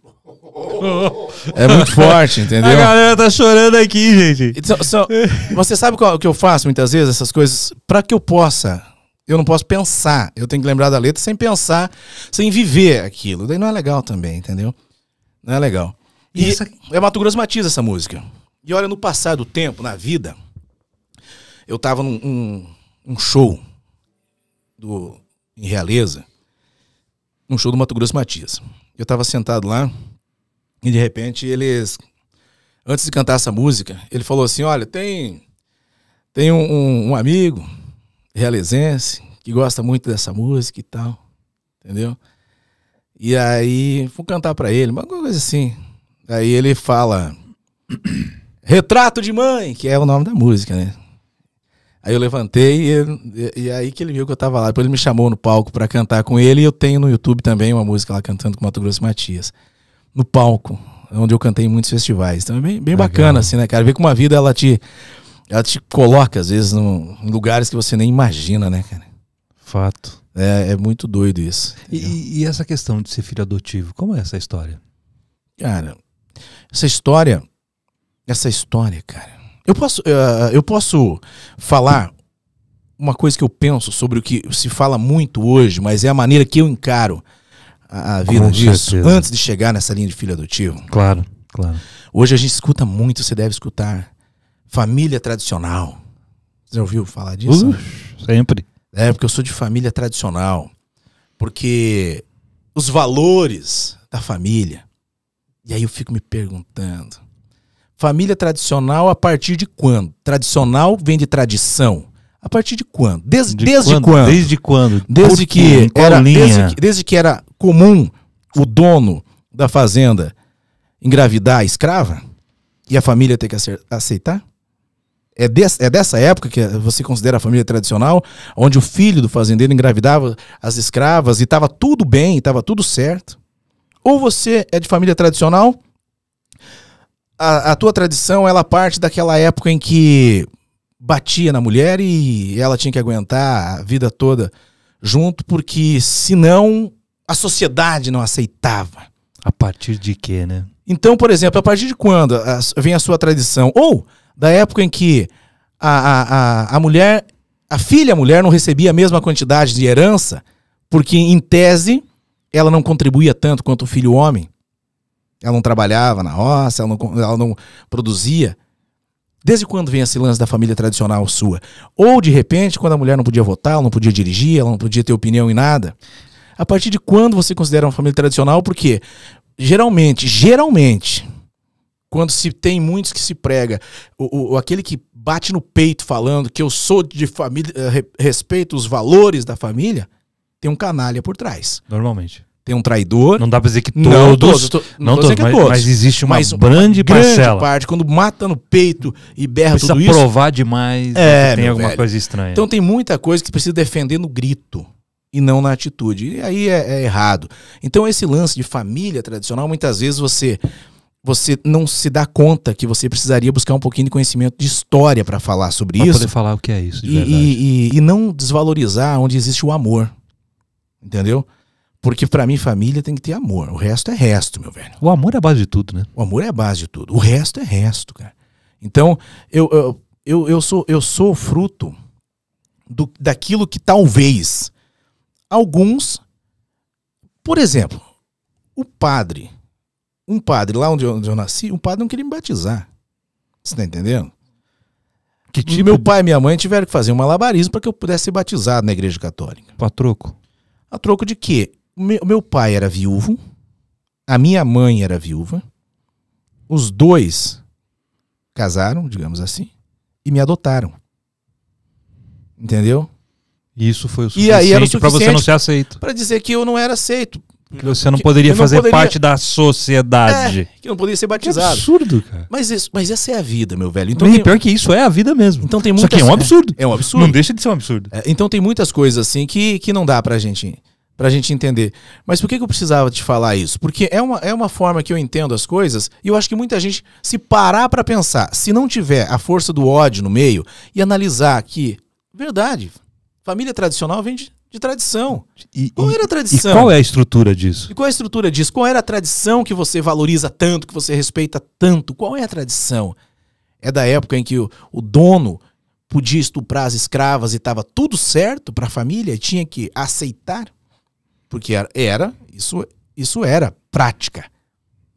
É muito forte, entendeu? A galera tá chorando aqui, gente. Então, so, você sabe o que eu faço muitas vezes, essas coisas? Para que eu possa eu não posso pensar. Eu tenho que lembrar da letra sem pensar, sem viver aquilo. Daí não é legal também, entendeu? Não é legal. E, e essa... é Mato Grosso Matiz essa música. E olha no passado, do tempo, na vida. Eu tava num um, um show do, em Realeza, num show do Mato Grosso Matias. Eu tava sentado lá e de repente eles, antes de cantar essa música, ele falou assim: Olha, tem, tem um, um, um amigo realezense que gosta muito dessa música e tal, entendeu? E aí, fui cantar para ele, uma coisa assim. Aí ele fala: Retrato de Mãe, que é o nome da música, né? Aí eu levantei e, e, aí que ele viu que eu tava lá. Depois ele me chamou no palco para cantar com ele. E eu tenho no YouTube também uma música lá cantando com Mato Grosso e Matias. No palco, onde eu cantei em muitos festivais. Então é bem, bem bacana, assim, né, cara? Ver como a vida ela te, ela te coloca, às vezes, em lugares que você nem imagina, né, cara? Fato. É, é muito doido isso. E, e essa questão de ser filho adotivo, como é essa história? Cara, essa história. Essa história, cara eu posso, uh, eu posso falar uma coisa que eu penso sobre o que se fala muito hoje, mas é a maneira que eu encaro a, a vida Com disso certeza. antes de chegar nessa linha de filho adotivo. Claro, claro. Hoje a gente escuta muito, você deve escutar. Família tradicional. Você já ouviu falar disso? sempre. É, porque eu sou de família tradicional. Porque os valores da família. E aí eu fico me perguntando Família tradicional a partir de quando? Tradicional vem de tradição. A partir de quando? de desde quando? quando? Desde quando? Desde que, que era desde, desde que era comum o dono da fazenda engravidar a escrava e a família ter que aceitar? É, des, é dessa época que você considera a família tradicional, onde o filho do fazendeiro engravidava as escravas e estava tudo bem, estava tudo certo? Ou você é de família tradicional a, a tua tradição, ela parte daquela época em que batia na mulher e ela tinha que aguentar a vida toda junto, porque senão a sociedade não aceitava. A partir de quê, né? Então, por exemplo, a partir de quando vem a sua tradição? Ou da época em que a, a, a, mulher, a filha mulher, não recebia a mesma quantidade de herança, porque em tese ela não contribuía tanto quanto o filho homem. Ela não trabalhava na roça, ela não, ela não produzia. Desde quando vem esse lance da família tradicional sua? Ou de repente, quando a mulher não podia votar, ela não podia dirigir, ela não podia ter opinião em nada? A partir de quando você considera uma família tradicional? Porque geralmente, geralmente, quando se tem muitos que se prega, o, o aquele que bate no peito falando que eu sou de família, eh, respeito os valores da família, tem um canalha por trás. Normalmente. Tem um traidor. Não dá pra dizer que todos. Não todos, to, não, todos, mas, todos, mas, existe uma, mas grande, grande parcela. parte. Quando mata no peito e berra precisa tudo isso. Precisa provar demais é, tem alguma velho. coisa estranha. Então tem muita coisa que precisa defender no grito e não na atitude. E aí é, é errado. Então esse lance de família tradicional, muitas vezes você você não se dá conta que você precisaria buscar um pouquinho de conhecimento de história para falar sobre pra isso. Pra poder falar o que é isso, de e, verdade. E, e, e não desvalorizar onde existe o amor. Entendeu? Porque para mim, família tem que ter amor. O resto é resto, meu velho. O amor é a base de tudo, né? O amor é a base de tudo. O resto é resto, cara. Então, eu, eu, eu, eu sou, eu sou fruto do, daquilo que talvez alguns. Por exemplo, o padre. Um padre, lá onde eu, onde eu nasci, um padre não queria me batizar. Você tá entendendo? Que tipo Meu pai e minha mãe tiveram que fazer um malabarismo para que eu pudesse ser batizado na igreja católica. A troco? A troco de quê? meu, meu pai era viúvo, a minha mãe era viúva, os dois casaram, digamos assim, e me adotaram. Entendeu? Isso foi o suficiente para você não ser aceito. Para dizer que eu não era aceito. Que você não que, poderia não fazer poderia... parte da sociedade. É, que não poderia ser batizado. Que absurdo, cara. Mas, isso, mas essa é a vida, meu velho. Então, tem... Pior que isso é a vida mesmo. Então tem muitas... Só que é um é, absurdo. É, é um absurdo. Não deixa de ser um absurdo. É, então tem muitas coisas assim que, que não dá pra gente para a gente entender. Mas por que, que eu precisava te falar isso? Porque é uma, é uma forma que eu entendo as coisas e eu acho que muita gente, se parar para pensar, se não tiver a força do ódio no meio e analisar que, verdade, família tradicional vem de, de tradição. E, qual era a tradição? E qual é a estrutura disso? E qual é a estrutura disso? Qual era a tradição que você valoriza tanto, que você respeita tanto? Qual é a tradição? É da época em que o, o dono podia estuprar as escravas e estava tudo certo para a família e tinha que aceitar? Porque era, era isso, isso era prática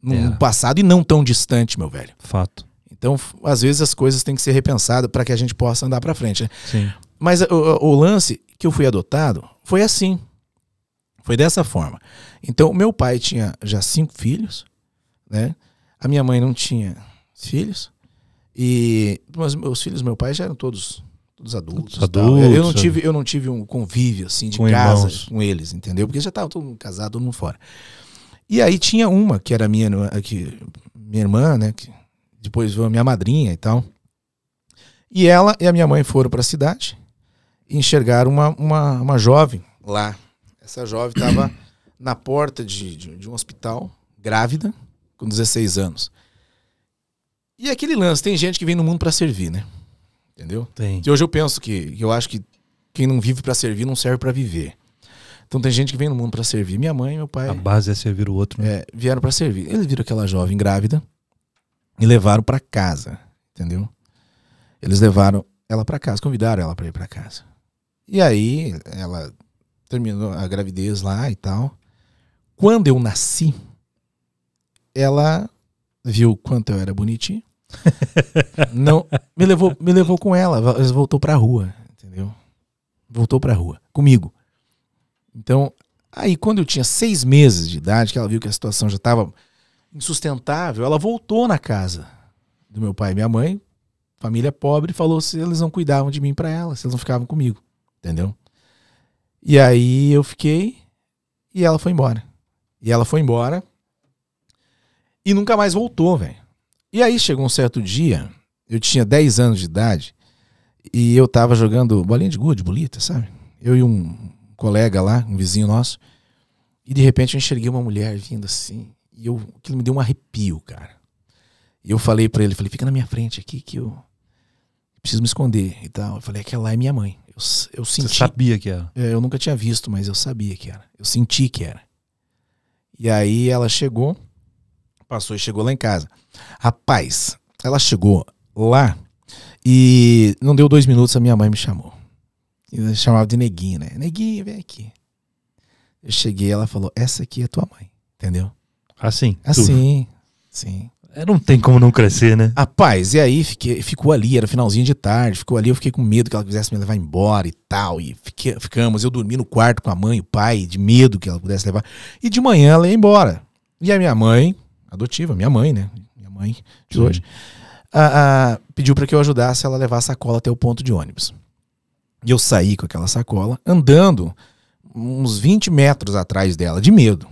no passado e não tão distante, meu velho. Fato. Então, às vezes as coisas têm que ser repensadas para que a gente possa andar para frente. Né? Sim. Mas o, o, lance que eu fui adotado foi assim. Foi dessa forma. Então, meu pai tinha já cinco filhos, né? A minha mãe não tinha filhos. E mas os filhos do meu pai já eram todos dos adultos. adultos eu, não é. tive, eu não tive um convívio assim de com casa irmãos. com eles, entendeu? Porque já tava todo mundo casado, todo mundo fora. E aí tinha uma que era minha, que, minha irmã, né? Que depois veio a minha madrinha e tal. E ela e a minha mãe foram para a cidade e enxergaram uma, uma, uma jovem lá. Essa jovem estava [coughs] na porta de, de, de um hospital, grávida, com 16 anos. E aquele lance, tem gente que vem no mundo para servir, né? Entendeu? Tem. E hoje eu penso que, eu acho que quem não vive para servir não serve para viver. Então tem gente que vem no mundo para servir. Minha mãe, meu pai. A base é servir o outro, né? É, vieram para servir. Eles viram aquela jovem grávida e levaram para casa, entendeu? Eles levaram ela para casa, convidaram ela para ir para casa. E aí ela terminou a gravidez lá e tal. Quando eu nasci, ela viu quanto eu era bonitinho, [laughs] não, me levou, me levou com ela, voltou pra rua, entendeu? Voltou pra rua, comigo. Então, aí quando eu tinha seis meses de idade, que ela viu que a situação já estava insustentável, ela voltou na casa do meu pai e minha mãe, família pobre, falou se eles não cuidavam de mim para ela, se eles não ficavam comigo, entendeu? E aí eu fiquei e ela foi embora. E ela foi embora e nunca mais voltou, velho. E aí chegou um certo dia, eu tinha 10 anos de idade, e eu tava jogando bolinha de gude, bolita, sabe? Eu e um colega lá, um vizinho nosso, e de repente eu enxerguei uma mulher vindo assim, e eu, aquilo me deu um arrepio, cara. E eu falei para ele, falei, fica na minha frente aqui que eu preciso me esconder e tal. Eu falei, aquela é, é minha mãe. Eu, eu senti. Você sabia que era? É, eu nunca tinha visto, mas eu sabia que era. Eu senti que era. E aí ela chegou, passou e chegou lá em casa. A paz, ela chegou lá e não deu dois minutos, a minha mãe me chamou. Eu chamava de neguinho, né? Neguinho, vem aqui. Eu cheguei, ela falou: Essa aqui é tua mãe, entendeu? Assim? Assim, tu. sim. É, não tem como não crescer, né? Rapaz, e aí fiquei, ficou ali, era finalzinho de tarde, ficou ali, eu fiquei com medo que ela quisesse me levar embora e tal. E fiquei, ficamos, eu dormi no quarto com a mãe e o pai, de medo que ela pudesse levar. E de manhã ela ia embora. E a minha mãe, adotiva, minha mãe, né? mãe de hoje, pediu para que eu ajudasse ela a levar a sacola até o ponto de ônibus. E eu saí com aquela sacola, andando uns 20 metros atrás dela, de medo.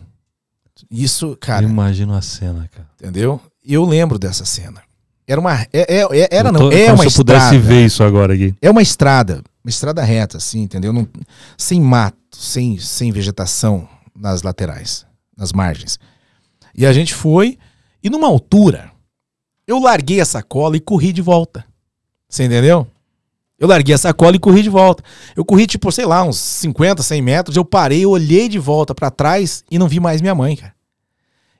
Isso, cara. Imagina imagino a cena, cara. Entendeu? Eu lembro dessa cena. Era uma. É, é, é era tô, não, é uma estrada. Se eu pudesse ver isso agora aqui. É uma estrada. Uma estrada reta, assim, entendeu? Não, sem mato, sem, sem vegetação nas laterais, nas margens. E a gente foi e numa altura, eu larguei a sacola e corri de volta. Você entendeu? Eu larguei a sacola e corri de volta. Eu corri, tipo, sei lá, uns 50, 100 metros. Eu parei, eu olhei de volta para trás e não vi mais minha mãe, cara.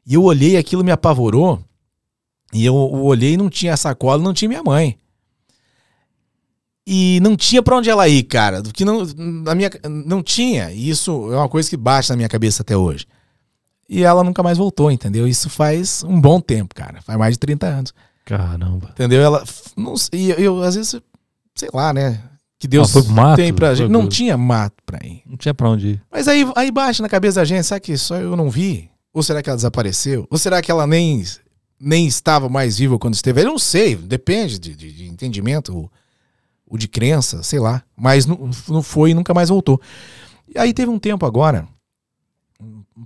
E eu olhei, aquilo me apavorou. E eu, eu olhei e não tinha a sacola, não tinha minha mãe. E não tinha para onde ela ir, cara. Porque não, na minha, não tinha. E isso é uma coisa que bate na minha cabeça até hoje e ela nunca mais voltou, entendeu? Isso faz um bom tempo, cara. Faz mais de 30 anos. Caramba. Entendeu? Ela. Não, e eu, eu, às vezes, sei lá, né? Que Deus ah, mato, tem pra gente. Não tinha mato pra ir. Não tinha pra onde ir. Mas aí, aí baixa na cabeça da gente, sabe que só eu não vi? Ou será que ela desapareceu? Ou será que ela nem, nem estava mais viva quando esteve? Eu não sei, depende de, de, de entendimento ou, ou, de crença, sei lá. Mas não, não foi e nunca mais voltou. E aí teve um tempo agora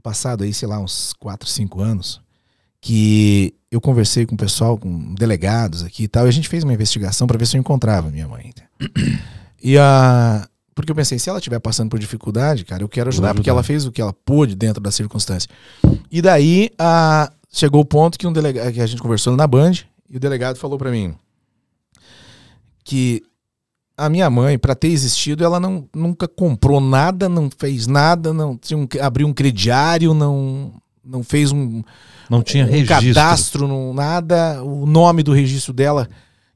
passado aí, sei lá, uns 4, 5 anos, que eu conversei com o pessoal, com delegados aqui e tal, e a gente fez uma investigação para ver se eu encontrava minha mãe. E a porque eu pensei, se ela estiver passando por dificuldade, cara, eu quero ajudar, porque ela fez o que ela pôde dentro da circunstância. E daí a, chegou o ponto que um delega que a gente conversou na Band e o delegado falou para mim que a minha mãe, para ter existido, ela não, nunca comprou nada, não fez nada, não tinha um, abriu um crediário, não não fez um não tinha um registro. cadastro, não, nada. O nome do registro dela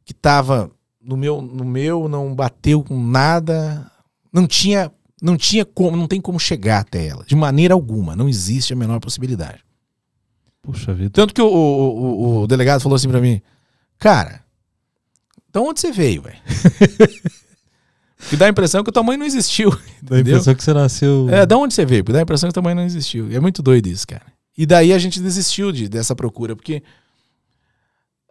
que estava no meu no meu não bateu com nada. Não tinha não tinha como, não tem como chegar até ela, de maneira alguma, não existe a menor possibilidade. Puxa vida. Tanto que o, o, o, o delegado falou assim para mim: "Cara, então onde você veio, velho? [laughs] que dá a impressão que o tamanho não existiu. Dá a impressão que você nasceu. É, da onde você veio? Porque dá a impressão que o tamanho não existiu. É muito doido isso, cara. E daí a gente desistiu de, dessa procura, porque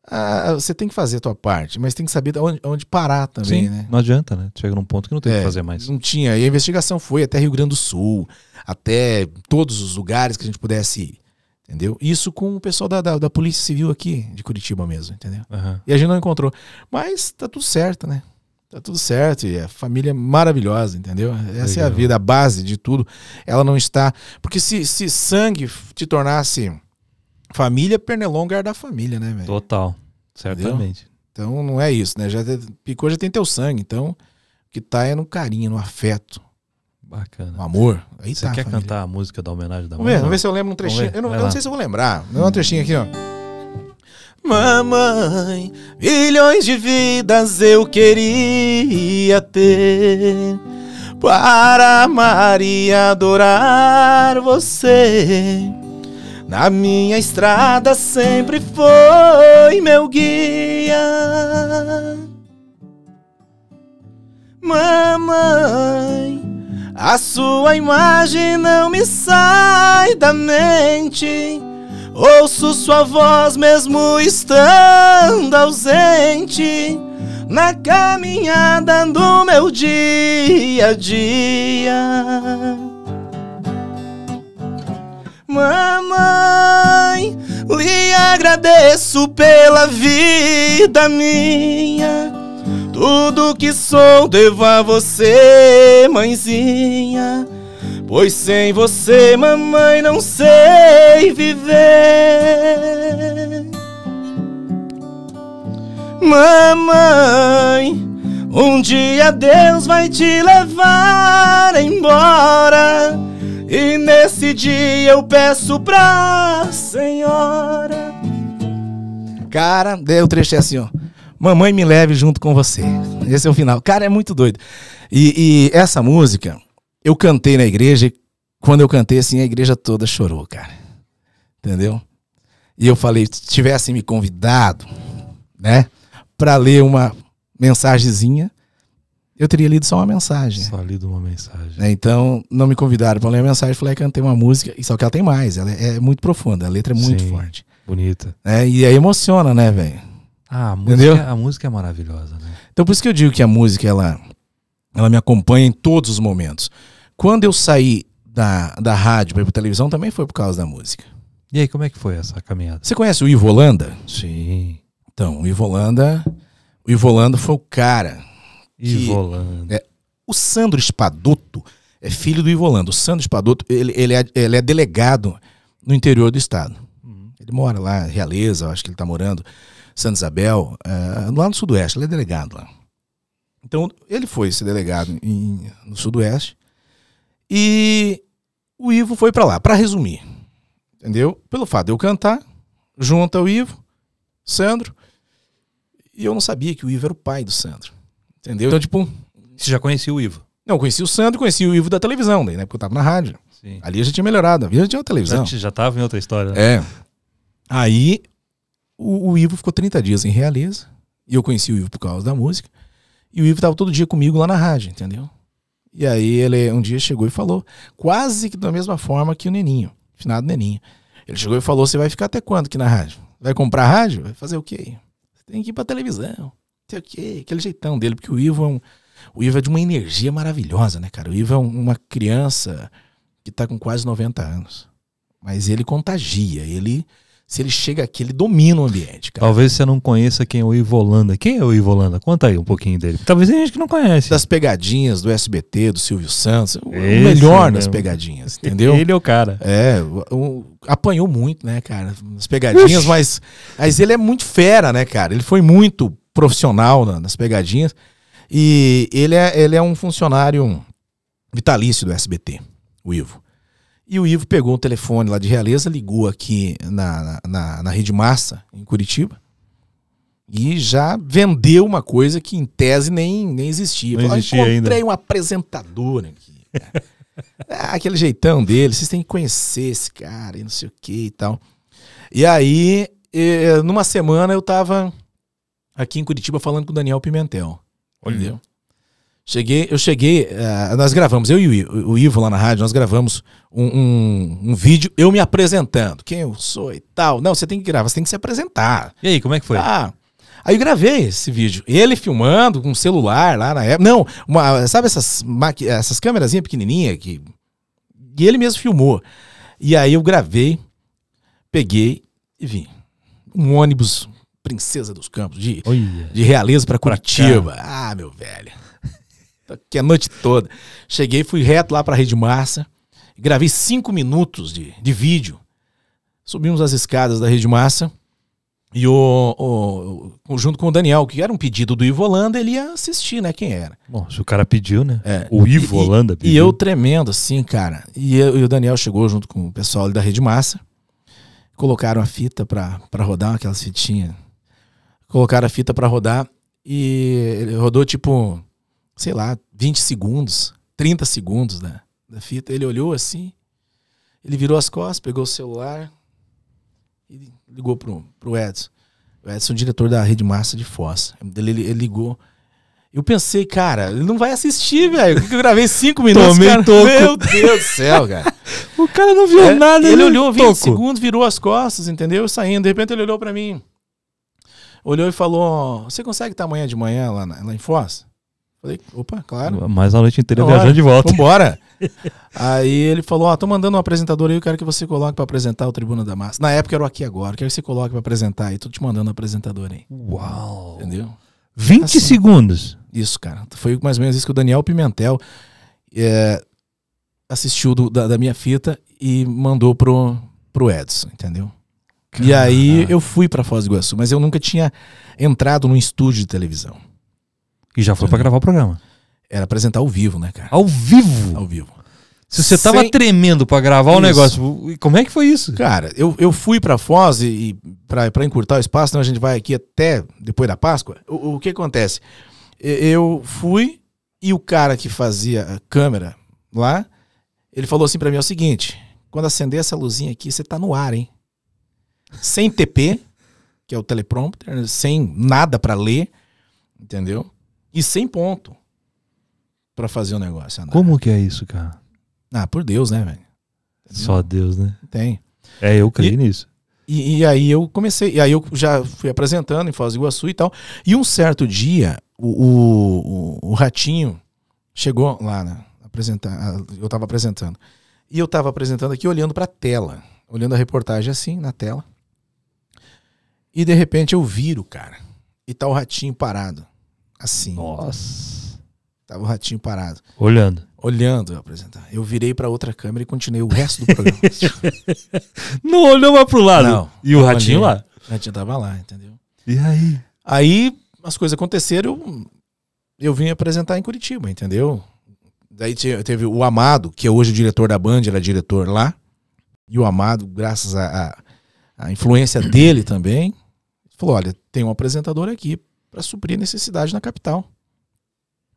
ah, você tem que fazer a tua parte, mas tem que saber onde, onde parar também, Sim, né? Não adianta, né? Chega num ponto que não tem o é, que fazer mais. Não tinha. E a investigação foi até Rio Grande do Sul, até todos os lugares que a gente pudesse Entendeu? Isso com o pessoal da, da, da Polícia Civil aqui de Curitiba mesmo, entendeu? Uhum. E a gente não encontrou. Mas tá tudo certo, né? Tá tudo certo. E a família é maravilhosa, entendeu? Essa Legal. é a vida, a base de tudo. Ela não está. Porque se, se sangue te tornasse família, Pernelonga é da família, né, velho? Total. Certamente. Entendeu? Então não é isso, né? Já picou, já tem teu sangue. Então o que tá é no carinho, no afeto. Bacana. O amor. Aí Você tá, quer família. cantar a música da homenagem da mamãe? Vamos ver se eu lembro um trechinho. Eu não, eu não, sei se eu vou lembrar. Não é um trechinho aqui, ó. Mamãe, milhões de vidas eu queria ter para amar e adorar você. Na minha estrada sempre foi meu guia. Mamãe, a sua imagem não me sai da mente. Ouço sua voz mesmo estando ausente na caminhada do meu dia a dia. Mamãe, lhe agradeço pela vida minha. Tudo que sou devo a você, mãezinha. Pois sem você, mamãe, não sei viver. Mamãe, um dia Deus vai te levar embora. E nesse dia eu peço pra Senhora. Cara, deu o trecho assim, ó. Mamãe me leve junto com você. Esse é o final. Cara, é muito doido. E, e essa música, eu cantei na igreja e quando eu cantei assim, a igreja toda chorou, cara. Entendeu? E eu falei, se tivessem me convidado, né, para ler uma mensagenzinha, eu teria lido só uma mensagem. Só lido uma mensagem. É, então, não me convidaram para ler a mensagem, falei, ah, cantei uma música, só que ela tem mais, ela é, é muito profunda, a letra é muito Sim, forte. Bonita. É, e aí emociona, né, velho? Ah, a música, é- a música é maravilhosa, né? Então por isso que eu digo que a música ela, ela me acompanha em todos os momentos. Quando eu saí da, da rádio para ir pra televisão também foi por causa da música. E aí, como é que foi essa caminhada? Você conhece o Ivo Holanda? Sim. Então, o Ivo Holanda, o Ivo Holanda foi o cara. Ivo Holanda. É, o Sandro Espadoto é filho do Ivo Holanda. O Sandro Espadoto, ele, ele, é, ele é delegado no interior do estado. Uhum. Ele mora lá, Realeza, acho que ele está morando. Santa Isabel, é, lá no Sudoeste, ele é delegado lá. Então, ele foi esse delegado em, no Sudoeste e o Ivo foi para lá, para resumir. Entendeu? Pelo fato de eu cantar, junta o Ivo, Sandro, e eu não sabia que o Ivo era o pai do Sandro. Entendeu? Então, tipo. Você já conhecia o Ivo? Não, conheci o Sandro, conheci o Ivo da televisão, né? Porque eu tava na rádio. Sim. Ali eu já tinha melhorado, ali já tinha uma televisão. Já, já tava em outra história. Né? É. Aí o, o Ivo ficou 30 dias em Realeza, e eu conheci o Ivo por causa da música, e o Ivo tava todo dia comigo lá na rádio, entendeu? E aí ele um dia chegou e falou, quase que da mesma forma que o Neninho, finado Neninho. Ele chegou e falou: Você vai ficar até quando aqui na rádio? Vai comprar rádio? Vai fazer o quê? Você tem que ir pra televisão. Sei o quê? Aquele jeitão dele, porque o Ivo é um. O Ivo é de uma energia maravilhosa, né, cara? O Ivo é um, uma criança que tá com quase 90 anos. Mas ele contagia, ele se ele chega aqui, ele domina o ambiente, cara. Talvez você não conheça quem é o Holanda. Quem é o Ivo Holanda? Conta aí um pouquinho dele. Talvez a gente que não conhece. Das pegadinhas do SBT, do Silvio Santos. Esse o melhor é das pegadinhas, entendeu? Ele é o cara. É, o, apanhou muito, né, cara? Nas pegadinhas, Ixi. mas, mas ele é muito fera, né, cara? Ele foi muito profissional na, nas pegadinhas. E ele é, ele é um funcionário vitalício do SBT, o Ivo. E o Ivo pegou um telefone lá de Realeza, ligou aqui na, na, na Rede Massa, em Curitiba, e já vendeu uma coisa que em tese nem, nem existia. Não ah, existia Falou, Encontrei ainda. um apresentador aqui. É. É, aquele jeitão dele, vocês têm que conhecer esse cara e não sei o que e tal. E aí, numa semana eu tava aqui em Curitiba falando com o Daniel Pimentel. Olha. Hum. Cheguei, eu cheguei, uh, nós gravamos, eu e o, o, Ivo lá na rádio, nós gravamos um, um, um, vídeo, eu me apresentando, quem eu sou e tal. Não, você tem que gravar, você tem que se apresentar. E aí, como é que foi? Ah, aí eu gravei esse vídeo, ele filmando com um celular lá na época. Não, uma, sabe essas, essas câmerazinhas pequenininha que... E ele mesmo filmou. E aí eu gravei, peguei e vim. Um ônibus Princesa dos Campos, de, de realeza para Curitiba. ah, meu velho que a é noite toda. Cheguei, fui reto lá para a Rede Massa gravei cinco minutos de, de vídeo. Subimos as escadas da Rede Massa e o, o, junto com o Daniel, que era um pedido do Ivo Holanda, ele ia assistir, né? Quem era? Bom, se o cara pediu, né? É, o Ivo e, Holanda pediu. E eu tremendo, assim, cara. E, eu, e o Daniel chegou junto com o pessoal da Rede Massa, colocaram a fita para rodar, aquelas fitinhas. Colocaram a fita para rodar e rodou tipo sei lá, 20 segundos, 30 segundos da, né, da fita. Ele olhou assim, ele virou as costas, pegou o celular e ligou pro, pro Edson. O Edson, é diretor da Rede Massa de Foz. Ele, ele, ele ligou. Eu pensei, cara, ele não vai assistir, velho. Eu gravei cinco minutos. Tomei cara. Toco. Meu Deus do céu, cara. [laughs] o cara não viu é, nada, ele, ele né? olhou 20 toco. segundos, virou as costas, entendeu? saindo. De repente ele olhou para mim. Olhou e falou: Você consegue estar amanhã de manhã lá, na, lá em Foz? Falei, opa, claro. Mais a noite inteira viajando de volta. Vambora. [laughs] aí ele falou, ó, tô mandando um apresentador aí, eu quero que você coloque para apresentar o Tribuna da Massa. Na época era o Aqui Agora, quero que você coloque para apresentar aí, tô te mandando um apresentador aí. Uau. Entendeu? 20 assim, segundos. Isso, cara. Foi mais ou menos isso que o Daniel Pimentel é, assistiu do, da, da, minha fita e mandou pro, pro Edson, entendeu? E aí eu fui para Foz do Iguaçu, mas eu nunca tinha entrado num estúdio de televisão. E já foi para gravar o programa. Era apresentar ao vivo, né, cara? Ao vivo? Ao vivo. Se você tava tremendo para gravar o negócio, como é que foi isso? Cara, eu, eu fui para Foz e, e para encurtar o espaço, então a gente vai aqui até depois da Páscoa. O, o que acontece? Eu fui e o cara que fazia a câmera lá, ele falou assim para mim é o seguinte: quando acender essa luzinha aqui, você tá no ar, hein? Sem TP, que é o teleprompter, né? sem nada para ler, entendeu? e sem ponto para fazer o negócio andar. Como que é isso, cara? Ah, por Deus, né, velho? Só Deus, né? Tem. É, eu creio e, nisso. E, e, aí eu comecei, e aí eu já fui apresentando em Foz do Iguaçu e tal. E um certo dia, o, o, o Ratinho chegou lá, né? Apresentar, eu tava apresentando. E eu tava apresentando aqui olhando pra tela, olhando a reportagem assim, na tela. E de repente eu viro, cara, e tá o Ratinho parado. Assim. Nossa. Tava o ratinho parado. Olhando. Olhando eu apresentar. Eu virei para outra câmera e continuei o resto do programa. [laughs] não olhou mais pro lado. Não, e o ratinho olhei. lá? O ratinho tava lá, entendeu? E aí? Aí as coisas aconteceram, eu, vim apresentar em Curitiba, entendeu? Daí teve o Amado, que é hoje o diretor da Band, era é diretor lá. E o Amado, graças à influência dele também, falou: olha, tem um apresentador aqui, para suprir a necessidade na capital.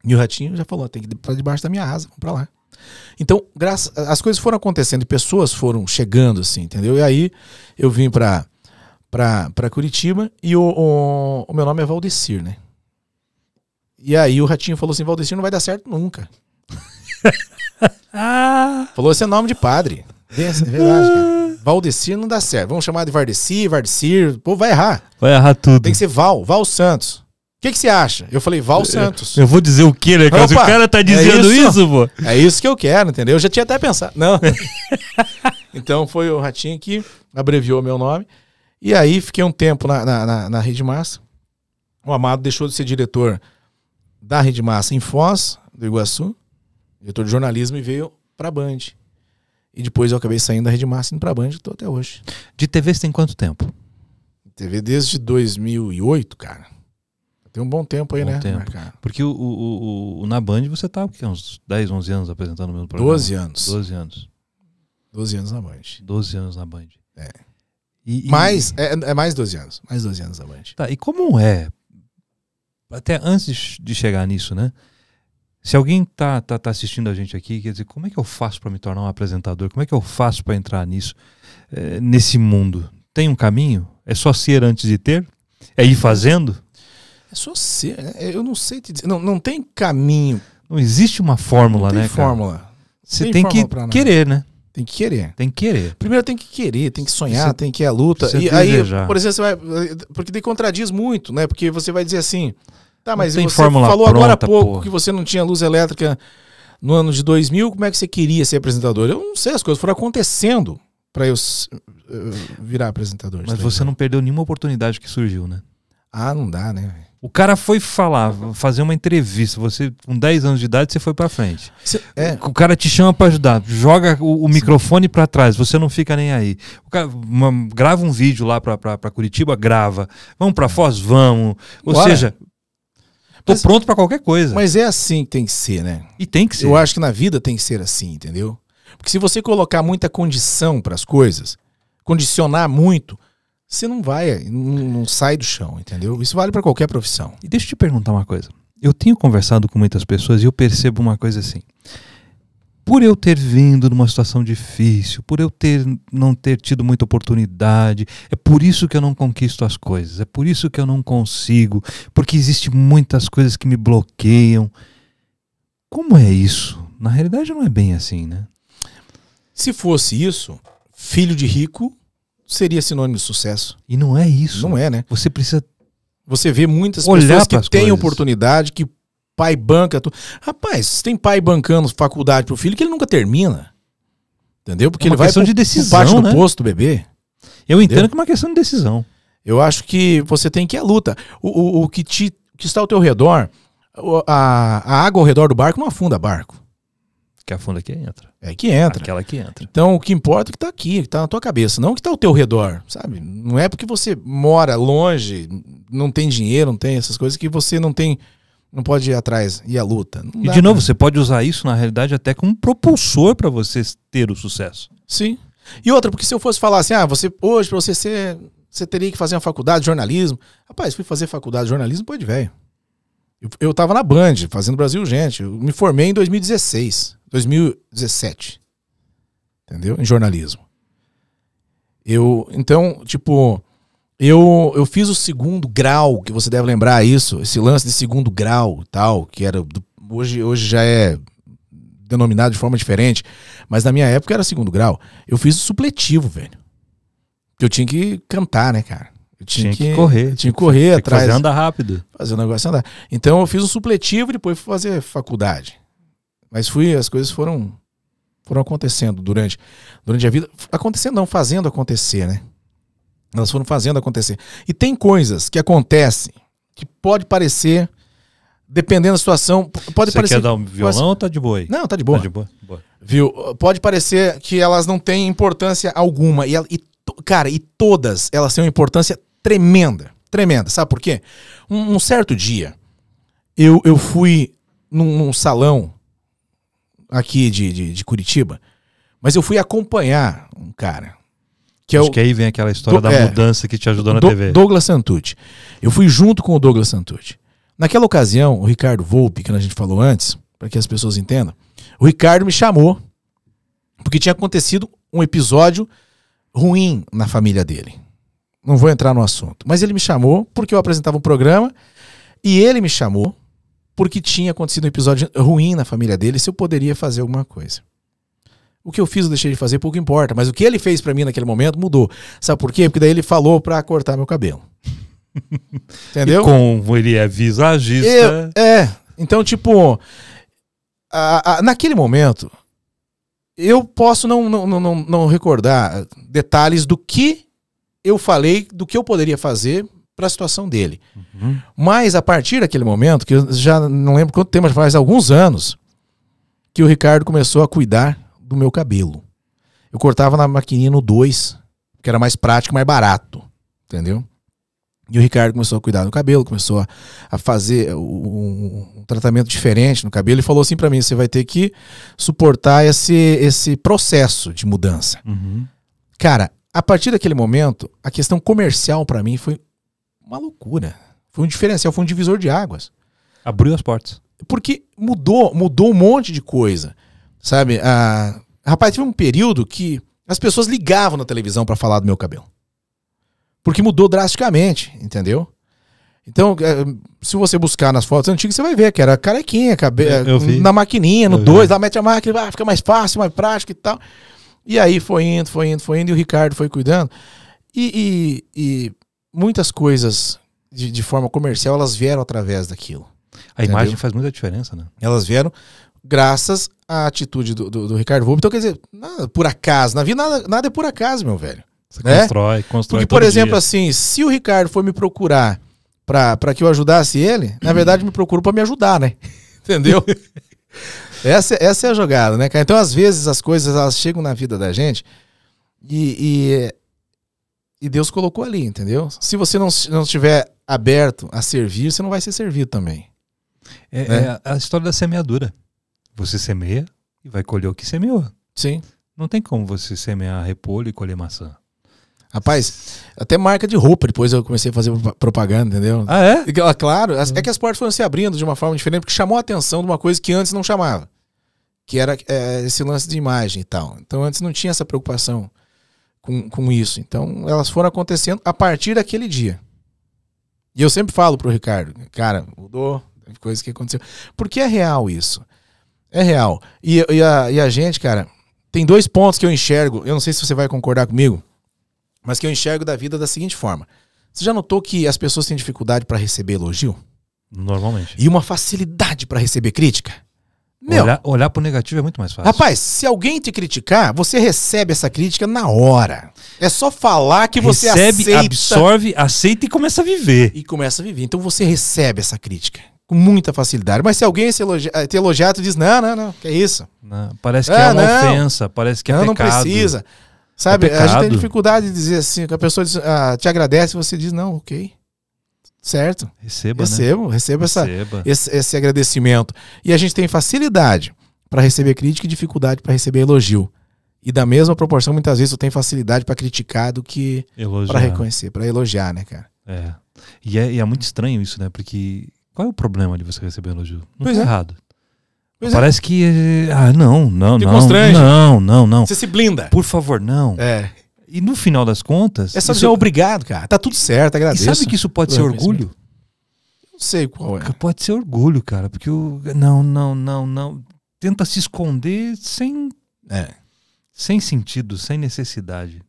E o ratinho já falou: tem que ir para debaixo da minha asa, vamos para lá. Então, graças, as coisas foram acontecendo e pessoas foram chegando, assim, entendeu? E aí eu vim para para Curitiba e o, o, o, meu nome é Valdecir, né? E aí o ratinho falou assim: Valdecir não vai dar certo nunca. [laughs] Falou: esse é nome de padre. é verdade, [laughs] Valdecir não dá certo. Vamos chamar de Vardeci, Vardecir. Pô, vai errar. Vai errar tudo. Tem que ser Val, Val Santos. O que você acha? Eu falei, Val Santos. Eu, eu vou dizer o quê, né, cara? Opa, o cara tá é dizendo é isso? isso, pô. É isso que eu quero, entendeu? Eu já tinha até pensado. Não. [laughs] então foi o Ratinho que abreviou meu nome. E aí fiquei um tempo na, na, na, na Rede Massa. O Amado deixou de ser diretor da Rede Massa em Foz, do Iguaçu, diretor de jornalismo, e veio pra Band. E depois eu acabei saindo da Rede Massa e indo pra Band, tô até hoje. De TV você tem quanto tempo? TV desde 2008, cara. Tem um bom tempo aí, bom né? Tempo. Porque o, o, o, na Band você tá que, uns 10, 11 anos apresentando o mesmo programa. 12 anos. 12 anos. 12 anos na Band. 12 anos na Band. É. E, e... Mais, é, é, mais 12 anos. Mais 12 anos na Band. Tá, e como é? Até antes de chegar nisso, né? Se alguém tá, tá, tá assistindo a gente aqui, quer dizer, como é que eu faço para me tornar um apresentador? Como é que eu faço para entrar nisso, é, nesse mundo? Tem um caminho? É só ser antes de ter? É ir fazendo? É só ser. Né? Eu não sei te dizer. Não, não tem caminho. Não existe uma fórmula, não tem né? Fórmula. Você tem, tem que querer, né? Tem que querer. Tem que querer. Primeiro tem que querer, tem que sonhar, você, tem que ir à luta. E desejar. aí, por exemplo, você vai. Porque daí contradiz muito, né? Porque você vai dizer assim. Tá, mas você falou pronta, agora há pouco porra. que você não tinha luz elétrica no ano de 2000. Como é que você queria ser apresentador? Eu não sei, as coisas foram acontecendo para eu eh, virar apresentador. Mas tá você não perdeu nenhuma oportunidade que surgiu, né? Ah, não dá, né? O cara foi falar, fazer uma entrevista. Você, com 10 anos de idade, você foi pra frente. Cê, é. O cara te chama para ajudar, joga o, o microfone para trás, você não fica nem aí. Cara, uma, grava um vídeo lá pra, pra, pra Curitiba, grava. Vamos pra Foz? Vamos. Ou seja, tô mas, pronto para qualquer coisa. Mas é assim que tem que ser, né? E tem que ser. Eu acho que na vida tem que ser assim, entendeu? Porque se você colocar muita condição para as coisas, condicionar muito, você não vai, não, não sai do chão, entendeu? Isso vale para qualquer profissão. E deixa eu te perguntar uma coisa. Eu tenho conversado com muitas pessoas e eu percebo uma coisa assim. Por eu ter vindo numa situação difícil, por eu ter não ter tido muita oportunidade, é por isso que eu não conquisto as coisas, é por isso que eu não consigo, porque existe muitas coisas que me bloqueiam. Como é isso? Na realidade não é bem assim, né? Se fosse isso, filho de rico seria sinônimo de sucesso. E não é isso. Não é, né? Você precisa. Você vê muitas pessoas que têm coisas. oportunidade, que pai banca. Tu... Rapaz, tem pai bancando faculdade pro filho que ele nunca termina. Entendeu? Porque é ele vai questão de decisão, pro parte né? posto, bebê. Eu entendo entendeu? que é uma questão de decisão. Eu acho que você tem que ir à luta. O, o, o que, te, que está ao teu redor, a, a água ao redor do barco não afunda barco a fundo que entra. É que entra. Aquela que entra. Então o que importa é que está aqui, que está na tua cabeça, não que está ao teu redor, sabe? Não é porque você mora longe, não tem dinheiro, não tem essas coisas, que você não tem. Não pode ir atrás e a luta. Não e de novo, pra... você pode usar isso na realidade até como um propulsor para você ter o sucesso. Sim. E outra, porque se eu fosse falar assim, ah, você hoje, para você ser. Você teria que fazer uma faculdade de jornalismo. Rapaz, fui fazer faculdade de jornalismo, pô de velho. Eu, eu tava na Band, fazendo Brasil Gente. Eu me formei em 2016. 2017. Entendeu? Em jornalismo. Eu, então, tipo, eu, eu fiz o segundo grau, que você deve lembrar isso, esse lance de segundo grau, tal, que era do, hoje, hoje já é denominado de forma diferente, mas na minha época era segundo grau. Eu fiz o supletivo, velho. Que eu tinha que cantar, né, cara? Eu tinha, tinha que, correr. Tinha que correr tinha atrás. fazer andar rápido. Fazer o negócio andar. Então eu fiz o supletivo e depois fui fazer faculdade. Mas fui, as coisas foram foram acontecendo durante, durante a vida. Acontecendo não, fazendo acontecer, né? Elas foram fazendo acontecer. E tem coisas que acontecem que pode parecer, dependendo da situação, pode Você parecer. Você quer dar um violão ou tá de boi Não, tá de boa. Tá de boa. boa. Viu? Pode parecer que elas não têm importância alguma. E, e cara, e todas elas têm uma importância tremenda. Tremenda. Sabe por quê? Um, um certo dia, eu, eu fui num, num salão aqui de, de, de Curitiba, mas eu fui acompanhar um cara. Que é Acho é o, que aí vem aquela história do, da é, mudança que te ajudou na do, TV. Douglas Santucci. Eu fui junto com o Douglas Santucci. Naquela ocasião, o Ricardo Volpe, que a gente falou antes, para que as pessoas entendam, o Ricardo me chamou porque tinha acontecido um episódio ruim na família dele. Não vou entrar no assunto, mas ele me chamou porque eu apresentava um programa e ele me chamou porque tinha acontecido um episódio ruim na família dele, se eu poderia fazer alguma coisa. O que eu fiz ou deixei de fazer pouco importa, mas o que ele fez para mim naquele momento mudou. Sabe por quê? Porque daí ele falou para cortar meu cabelo. [laughs] Entendeu? E como ele é visagista. Eu, é. Então, tipo, a, a, naquele momento, eu posso não, não, não, não recordar detalhes do que eu falei, do que eu poderia fazer para a situação dele. Uhum. Mas a partir daquele momento, que eu já não lembro quanto tempo, mas faz alguns anos, que o Ricardo começou a cuidar do meu cabelo. Eu cortava na maquininha no 2, que era mais prático, mais barato, entendeu? E o Ricardo começou a cuidar do cabelo, começou a, a fazer um, um, tratamento diferente no cabelo e falou assim para mim: você vai ter que suportar esse, esse processo de mudança. Uhum. Cara, a partir daquele momento, a questão comercial para mim foi uma loucura. Foi um diferencial, foi um divisor de águas. Abriu as portas. Porque mudou, mudou um monte de coisa. Sabe? Ah, rapaz, teve um período que as pessoas ligavam na televisão para falar do meu cabelo. Porque mudou drasticamente, entendeu? Então, é, se você buscar nas fotos antigas, você vai ver que era carequinha, cabelo, na maquininha, no 2, lá mete a máquina, ah, fica mais fácil, mais prático e tal. E aí foi indo, foi indo, foi indo, e o Ricardo foi cuidando. E, e, e muitas coisas de, de forma comercial, elas vieram através daquilo. A entendeu? imagem faz muita diferença, né? Elas vieram graças à atitude do, do, do Ricardo Volpe. Então, quer dizer, nada, por acaso, na vida nada, nada é por acaso, meu velho. Você né? constrói, constrói. Porque, por exemplo, dia. assim, se o Ricardo for me procurar para que eu ajudasse ele, na [clears throat] verdade me procurou para me ajudar, né? [laughs] Entendeu? [laughs] essa, essa é a jogada, né, cara? Então, às vezes, as coisas elas chegam na vida da gente e, e Deus colocou ali, entendeu? Se você não, não estiver aberto a servir, você não vai ser servido também. É, né? é a história da semeadura. Você semeia e vai colher o que semeou. Sim. Não tem como você semear repolho e colher maçã. Rapaz, até marca de roupa depois eu comecei a fazer propaganda, entendeu? Ah, é? Claro, hum. é que as portas foram se abrindo de uma forma diferente, porque chamou a atenção de uma coisa que antes não chamava, que era é, esse lance de imagem e tal. Então antes não tinha essa preocupação com, com isso. Então, elas foram acontecendo a partir daquele dia. E eu sempre falo pro Ricardo, cara, mudou, coisa que aconteceu. Porque é real isso. É real. E, e, a, e a gente, cara, tem dois pontos que eu enxergo, eu não sei se você vai concordar comigo, mas que eu enxergo da vida da seguinte forma. Você já notou que as pessoas têm dificuldade para receber elogio? Normalmente. E uma facilidade para receber crítica? Meu, olhar, olhar pro negativo é muito mais fácil. Rapaz, se alguém te criticar, você recebe essa crítica na hora. É só falar que recebe, você aceita. absorve, aceita e começa a viver. E começa a viver. Então você recebe essa crítica com muita facilidade. Mas se alguém se elogia, eh, te elogiar, tu diz: não, não, não, que é isso. Não, parece que ah, é uma não, ofensa, parece que é não, pecado. Não precisa. É Sabe, é a gente tem dificuldade de dizer assim, que a pessoa diz, ah, te agradece, você diz: não, ok. Certo? Receba, né? Recebo, né? receba, essa, esse, esse agradecimento. E a gente tem facilidade para receber crítica e dificuldade para receber elogio. E da mesma proporção, muitas vezes eu tenho facilidade para criticar do que para reconhecer, para elogiar, né, cara? É. E, é. e, é. muito estranho isso, né? Porque qual é o problema de você receber elogio? Não pois tá é. errado. Pois é. Parece é. que. Ah, não, não, Te não. Constrange. Não, não, não. Você se blinda. Por favor, não. É. E no final das contas. Essa isso... é obrigado, cara. Tá tudo certo, agradeço. E sabe que isso pode é Eu ser orgulho? Não sei qual é. Pode ser orgulho, cara, porque o. Não, não, não, não. Tenta se esconder sem. É. Sem sentido, sem necessidade.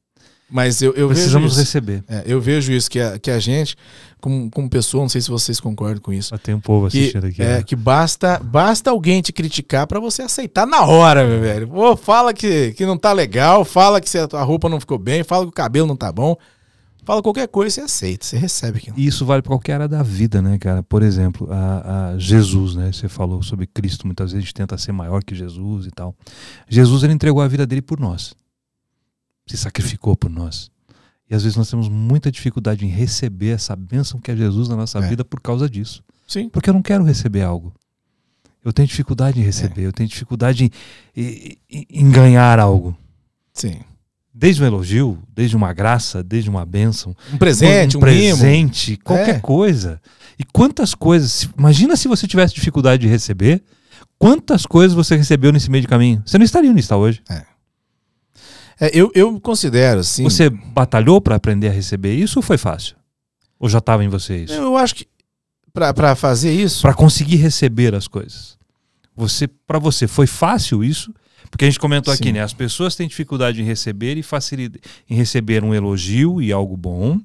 Mas eu, eu Precisamos receber. É, eu vejo isso, que a, que a gente, como, como pessoa, não sei se vocês concordam com isso. Ah, tem um povo que, assistindo aqui. É, né? que basta, basta alguém te criticar para você aceitar na hora, meu velho. Pô, fala que, que não tá legal, fala que a roupa não ficou bem, fala que o cabelo não tá bom. Fala qualquer coisa, você aceita, você recebe aquilo. E isso vale para qualquer área da vida, né, cara? Por exemplo, a, a, Jesus, né? Você falou sobre Cristo, muitas vezes a gente tenta ser maior que Jesus e tal. Jesus, ele entregou a vida dele por nós se sacrificou por nós. E às vezes nós temos muita dificuldade em receber essa bênção que é Jesus na nossa é. vida por causa disso. Sim. Porque eu não quero receber algo. Eu tenho dificuldade em receber, é. eu tenho dificuldade em, em, em, ganhar algo. Sim. Desde um elogio, desde uma graça, desde uma bênção. Um presente, um, um presente, mimo. qualquer é. coisa. E quantas coisas. Imagina se você tivesse dificuldade de receber, quantas coisas você recebeu nesse meio de caminho. Você não estaria onde está hoje. É. É, eu, eu considero assim. Você batalhou para aprender a receber isso ou foi fácil? Ou já estava em você isso? Eu acho que para fazer isso. Para conseguir receber as coisas. Você, para você, foi fácil isso? Porque a gente comentou Sim. aqui, né? As pessoas têm dificuldade em receber e facilidade em receber um elogio e algo bom,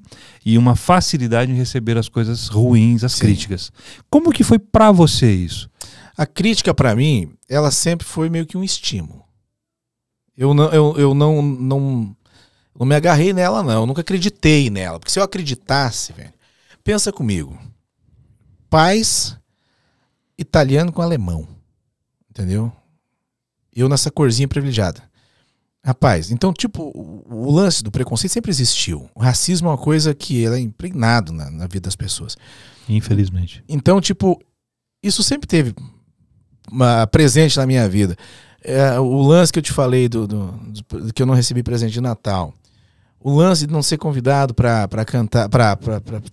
e uma facilidade em receber as coisas ruins, as Sim. críticas. Como que foi para você isso? A crítica para mim, ela sempre foi meio que um estímulo. Eu não, eu, eu não, não, não me agarrei nela, não. Eu nunca acreditei nela. Porque se eu acreditasse, velho, pensa comigo. Pais italiano com alemão. Entendeu? Eu nessa corzinha privilegiada. Rapaz, então, tipo, o lance do preconceito sempre existiu. O racismo é uma coisa que é impregnado na, na vida das pessoas. Infelizmente. Então, tipo, isso sempre teve uma, ah, presente na minha vida. É, o lance que eu te falei do, do, do, que eu não recebi presente de Natal. O lance de não ser convidado para cantar, para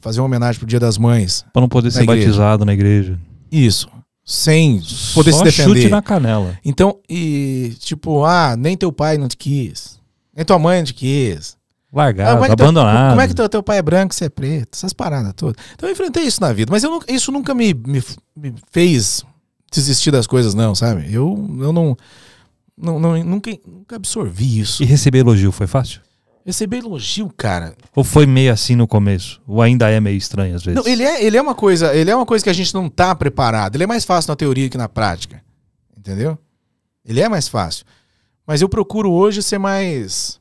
fazer uma homenagem pro Dia das Mães. Para não poder ser igreja. batizado na igreja. Isso. Sem poder Só se defender. chute na canela. Então, e tipo, ah, nem teu pai não te quis. Nem tua mãe não te quis. Largado, ah, é abandonado. Teu, como é que teu, teu pai é branco, você é preto? Essas paradas todas. Então eu enfrentei isso na vida. Mas eu, isso nunca me, me, me fez desistir das coisas, não, sabe? Eu, eu não, não, não nunca, nunca absorvi isso. E receber elogio foi fácil? Receber elogio, cara. Ou foi meio assim no começo? Ou ainda é meio estranho às vezes? Não, ele é, ele é uma coisa, ele é uma coisa que a gente não tá preparado. Ele é mais fácil na teoria que na prática. Entendeu? Ele é mais fácil. Mas eu procuro hoje ser mais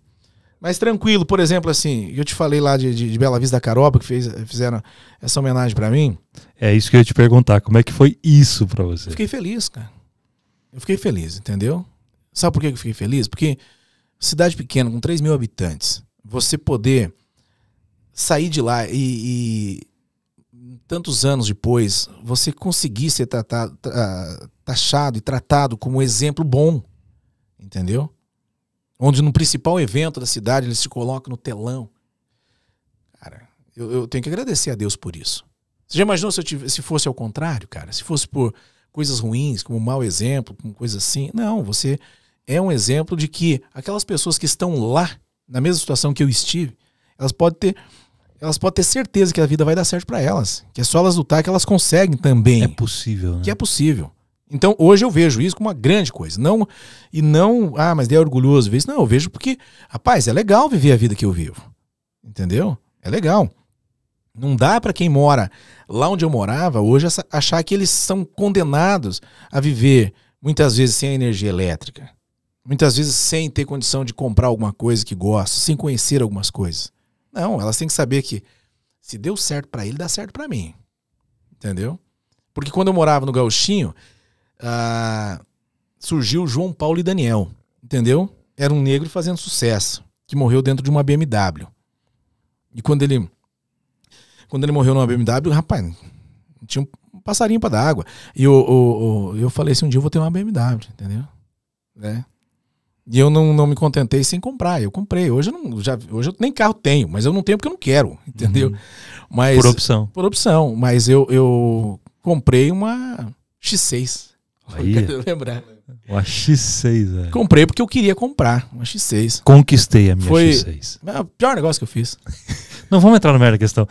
mas tranquilo, por exemplo, assim, eu te falei lá de, de, de Bela Vista da Caroba, que fez, fizeram essa homenagem para mim. É isso que eu ia te perguntar, como é que foi isso para você? Eu fiquei feliz, cara. Eu fiquei feliz, entendeu? Sabe por que eu fiquei feliz? Porque cidade pequena, com 3 mil habitantes, você poder sair de lá e, e tantos anos depois, você conseguir ser tratado, taxado e tratado como exemplo bom, entendeu? onde no principal evento da cidade ele se coloca no telão. Cara, eu, eu tenho que agradecer a Deus por isso. Você já imaginou se, se fosse ao contrário, cara? Se fosse por coisas ruins, como um mau exemplo, como coisa assim. Não, você é um exemplo de que aquelas pessoas que estão lá, na mesma situação que eu estive, elas podem ter elas podem ter certeza que a vida vai dar certo para elas, que é só elas lutar que elas conseguem também. É possível, né? Que é possível. Então hoje eu vejo isso como uma grande coisa. Não e não, ah, mas é orgulhoso ver isso. Não, eu vejo porque, rapaz, é legal viver a vida que eu vivo. Entendeu? É legal. Não dá para quem mora lá onde eu morava hoje achar que eles são condenados a viver muitas vezes sem energia elétrica, muitas vezes sem ter condição de comprar alguma coisa que gosta, sem conhecer algumas coisas. Não, elas têm que saber que se deu certo para ele, dá certo para mim. Entendeu? Porque quando eu morava no Gauchinho, ah, surgiu João Paulo e Daniel, entendeu? Era um negro fazendo sucesso, que morreu dentro de uma BMW. E quando ele quando ele morreu numa BMW, rapaz, tinha um passarinho para dar água. E eu, eu, eu, eu falei assim, um dia eu vou ter uma BMW, entendeu? É. E eu não, não me contentei sem comprar. Eu comprei. Hoje eu, não, já, hoje eu nem carro tenho, mas eu não tenho porque eu não quero, uhum. entendeu? Uhum. Mas, por opção. Por opção. Mas eu, eu comprei uma X6. Aí, quero lembrar. Uma X6, Comprei porque eu queria comprar uma X6. Conquistei a minha Foi X6. Foi o pior negócio que eu fiz. [laughs] Não vamos entrar no merda da questão.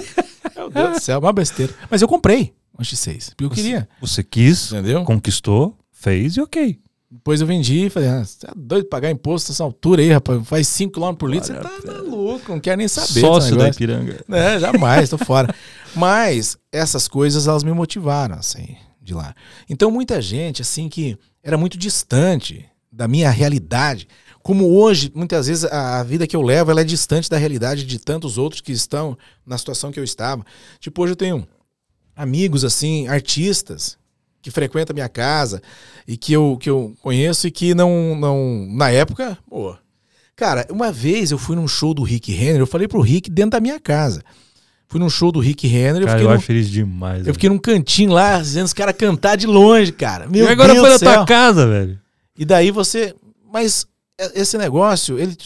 [laughs] Meu Deus do céu, uma besteira. Mas eu comprei uma X6, porque eu você, queria. Você quis, Entendeu? conquistou, fez e ok. Depois eu vendi e falei, ah, você é doido de pagar imposto nessa altura aí, rapaz. Faz 5 km por litro, Olha, você tá maluco, não quer nem saber. Sócio da Ipiranga. É, jamais, tô fora. Mas essas coisas, elas me motivaram, assim de lá. Então muita gente assim que era muito distante da minha realidade, como hoje muitas vezes a, a vida que eu levo ela é distante da realidade de tantos outros que estão na situação que eu estava. Tipo hoje eu tenho amigos assim, artistas que frequentam a minha casa e que eu, que eu conheço e que não não na época, pô. Cara, uma vez eu fui num show do Rick Renner, eu falei pro Rick dentro da minha casa. Fui num show do Rick Henry. Cara, eu, eu num, feliz demais. Eu velho. fiquei num cantinho lá, vendo os caras cantar de longe, cara. Meu e agora foi na tua casa, velho. E daí você. Mas é, esse negócio, ele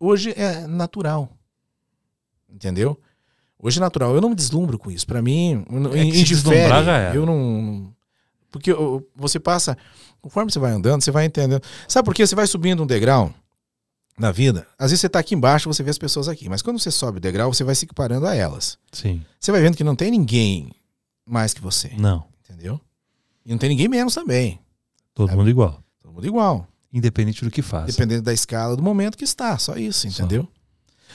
hoje é natural. Entendeu? Hoje é natural. Eu não me deslumbro com isso. Para mim, é indifere. Eu não. É porque você passa. Conforme você vai andando, você vai entendendo. Sabe por quê? Você vai subindo um degrau na vida, às vezes você está aqui embaixo, você vê as pessoas aqui, mas quando você sobe o degrau, você vai se equiparando a elas. Sim. Você vai vendo que não tem ninguém mais que você. Não. Entendeu? E não tem ninguém menos também. Todo sabe? É mundo igual. Todo mundo igual. Independente do que faz. Dependendo da escala do momento que está, só isso, entendeu? Só.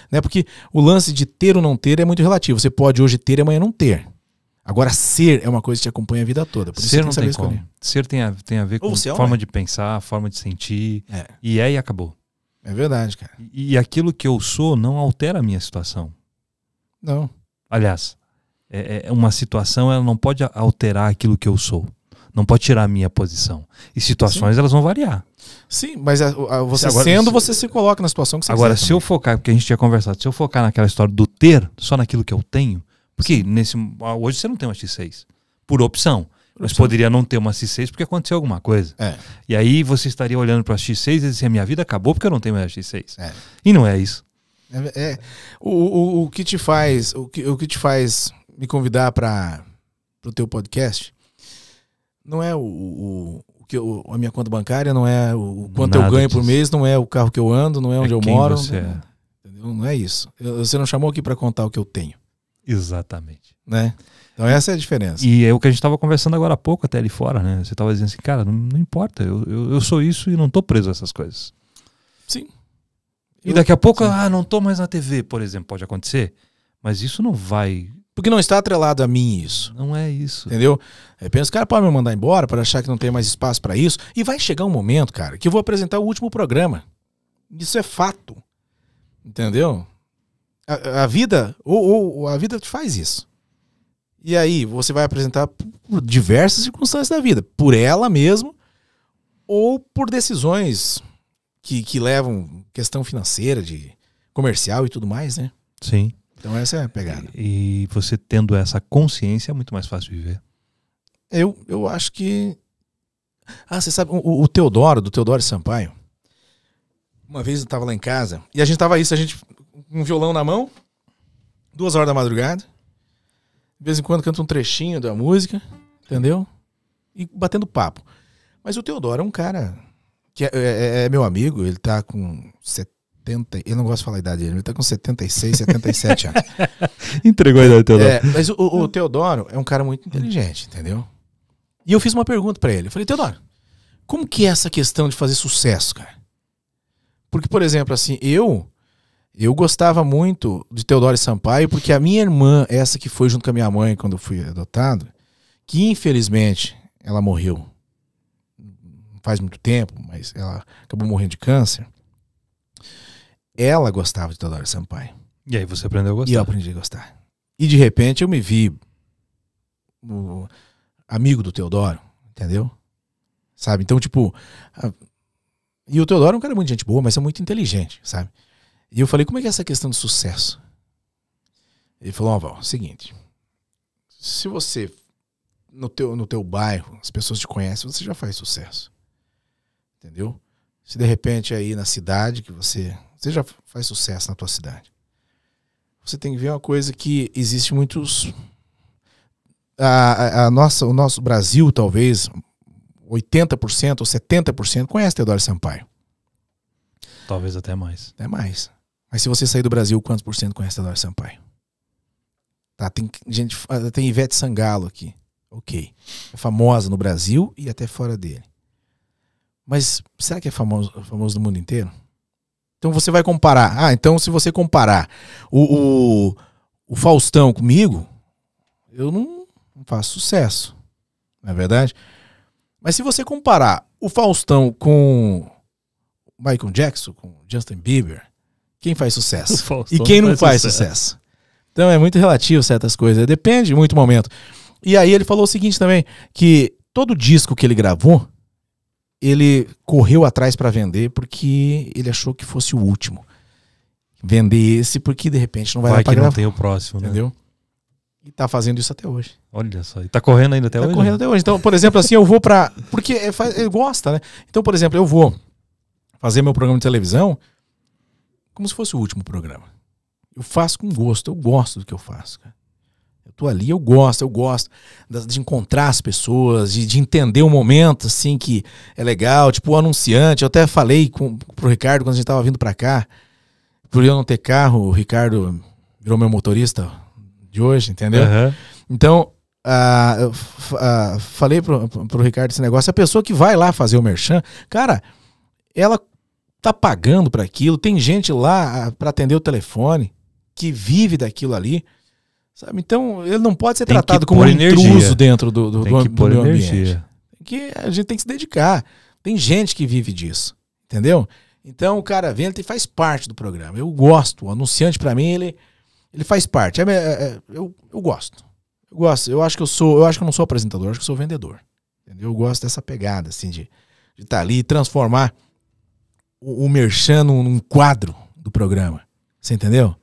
Né? Porque o lance de ter ou não ter é muito relativo. Você pode hoje ter e amanhã não ter. Agora, ser é uma coisa que te acompanha a vida toda. Por ser não tem como. Escolher. Ser tem a, tem a ver com a é forma de pensar, a forma de sentir. É. E é e acabou. É verdade, cara. E, e aquilo que eu sou não altera a minha situação. Não. Aliás, é, é uma situação ela não pode alterar aquilo que eu sou não pode tirar a minha posição. E situações Sim. elas vão variar. Sim, mas a, a, você agora, sendo, você se coloca na situação que você Agora, se eu focar, porque a gente tinha conversado, se eu focar naquela história do ter, só naquilo que eu tenho, porque nesse hoje você não tem uma X6, por opção mas poderia não ter uma X6 porque aconteceu alguma coisa. É. E aí você estaria olhando para a X6 e dizendo: assim, minha vida acabou porque eu não tenho mais a X6. É. E não é isso. É, é. O, o, o, que te faz, o que, o que te faz me convidar para o teu podcast não é o, o, que eu, a minha conta bancária, não é o, quanto Nada eu ganho disso. por mês, não é o carro que eu ando, não é, é onde é eu moro. Não, não é isso. Você não chamou aqui para contar o que eu tenho. Exatamente. Né? Então essa é a diferença. E é o que a gente estava conversando agora há pouco até ali fora, né? Você estava dizendo assim, cara, não, não importa, eu, eu, eu, sou isso e não estou preso a essas coisas. Sim. E eu, daqui a pouco, sim. ah, não estou mais na TV, por exemplo, pode acontecer. Mas isso não vai porque não está atrelado a mim isso. Não é isso. Entendeu? Eu é, penso, cara, pode me mandar embora para achar que não tem mais espaço para isso. E vai chegar um momento, cara, que eu vou apresentar o último programa. Isso é fato. Entendeu? A, a vida, ou, ou, a vida te faz isso. E aí você vai apresentar por diversas circunstâncias da vida, por ela mesmo ou por decisões que, que levam questão financeira, de comercial e tudo mais, né? Sim. Então essa é a pegada. E, e você tendo essa consciência é muito mais fácil viver. Eu, eu acho que. Ah, você sabe, o, o Teodoro, do Teodoro Sampaio, uma vez eu tava lá em casa e a gente tava isso, a gente com um violão na mão, duas horas da madrugada de vez em quando canta um trechinho da música, entendeu? E batendo papo. Mas o Teodoro é um cara que é, é, é, é meu amigo, ele tá com 70. Eu não gosto de falar a idade dele, ele tá com 76, 77 anos. [laughs] Entregou a idade do Teodoro. É, mas o, o, Teodoro é um cara muito inteligente, entendeu? E eu fiz uma pergunta para ele. Eu falei, Teodoro, como que é essa questão de fazer sucesso, cara? Porque, por exemplo, assim, eu eu gostava muito de Teodoro Sampaio, porque a minha irmã, essa que foi junto com a minha mãe quando eu fui adotado, que infelizmente ela morreu faz muito tempo, mas ela acabou morrendo de câncer. Ela gostava de Teodoro Sampaio. E aí você aprendeu a gostar. E eu aprendi a gostar. E de repente eu me vi amigo do Teodoro, entendeu? Sabe? Então, tipo. A... E o Teodoro é um cara muito gente boa, mas é muito inteligente, sabe? E eu falei, como é que é essa questão de sucesso? Ele falou, ó, oh, seguinte. Se você, no teu, no teu bairro, as pessoas te conhecem, você já faz sucesso. Entendeu? Se de repente aí na cidade que você, você já faz sucesso na tua cidade. Você tem que ver uma coisa que existe muitos a, a, a nossa, o nosso Brasil, talvez 80% ou 70% conhece Teodoro Sampaio. Talvez até mais. Até mais. Mas se você sair do Brasil, quantos por cento conhece Adora Sampaio? Tá, tem gente, ah, tem Ivete Sangalo aqui. Ok. É famosa no Brasil e até fora dele. Mas será que é famoso, famoso no mundo inteiro? Então você vai comparar. Ah, então se você comparar o, o, o Faustão comigo, eu não, não faço sucesso. Não é verdade? Mas se você comparar o Faustão com Michael Jackson, com Justin Bieber, quem faz sucesso [laughs] e quem não faz, faz sucesso. sucesso. Então é muito relativo certas coisas, depende muito do momento. E aí ele falou o seguinte também, que todo disco que ele gravou, ele correu atrás para vender porque ele achou que fosse o último. Vender esse porque de repente não vai, vai dar pra gravar. não tem o próximo, né? entendeu? Né? E tá fazendo isso até hoje. Olha só, e tá correndo ainda até tá hoje? Tá correndo né? até hoje. Então, por exemplo, assim, eu vou pra. Porque é ele gosta, né? Então, por exemplo, eu vou fazer meu programa de televisão, como se fosse o último programa. Eu faço com gosto, eu gosto do que eu faço. Cara. Eu tô ali, eu gosto, eu gosto de encontrar as pessoas, de, de entender o momento, assim, que é legal. Tipo, o anunciante, eu até falei com, pro Ricardo quando a gente tava vindo para cá, por eu não ter carro, o Ricardo virou meu motorista de hoje, entendeu? Uhum. Então, ah, eu falei pro, pro Ricardo esse negócio, a pessoa que vai lá fazer o merchan, cara, ela tá pagando para aquilo, tem gente lá ah, para atender o telefone que vive daquilo ali. Sabe? Então, ele não pode ser tem tratado como um energia. intruso dentro do, do, do, do meio ambiente. Que a gente tem que se dedicar. Tem gente que vive disso, entendeu? Então, o cara vem, ele faz parte do programa. Eu gosto. O anunciante, para mim, ele, ele faz parte. É, é, é, eu, eu gosto. Eu gosto. Eu acho que eu sou, eu acho que eu não sou apresentador, eu acho que eu sou vendedor. Entendeu? Eu gosto dessa pegada, assim, de estar de tá ali e transformar o, o merchan num quadro do programa. Você entendeu?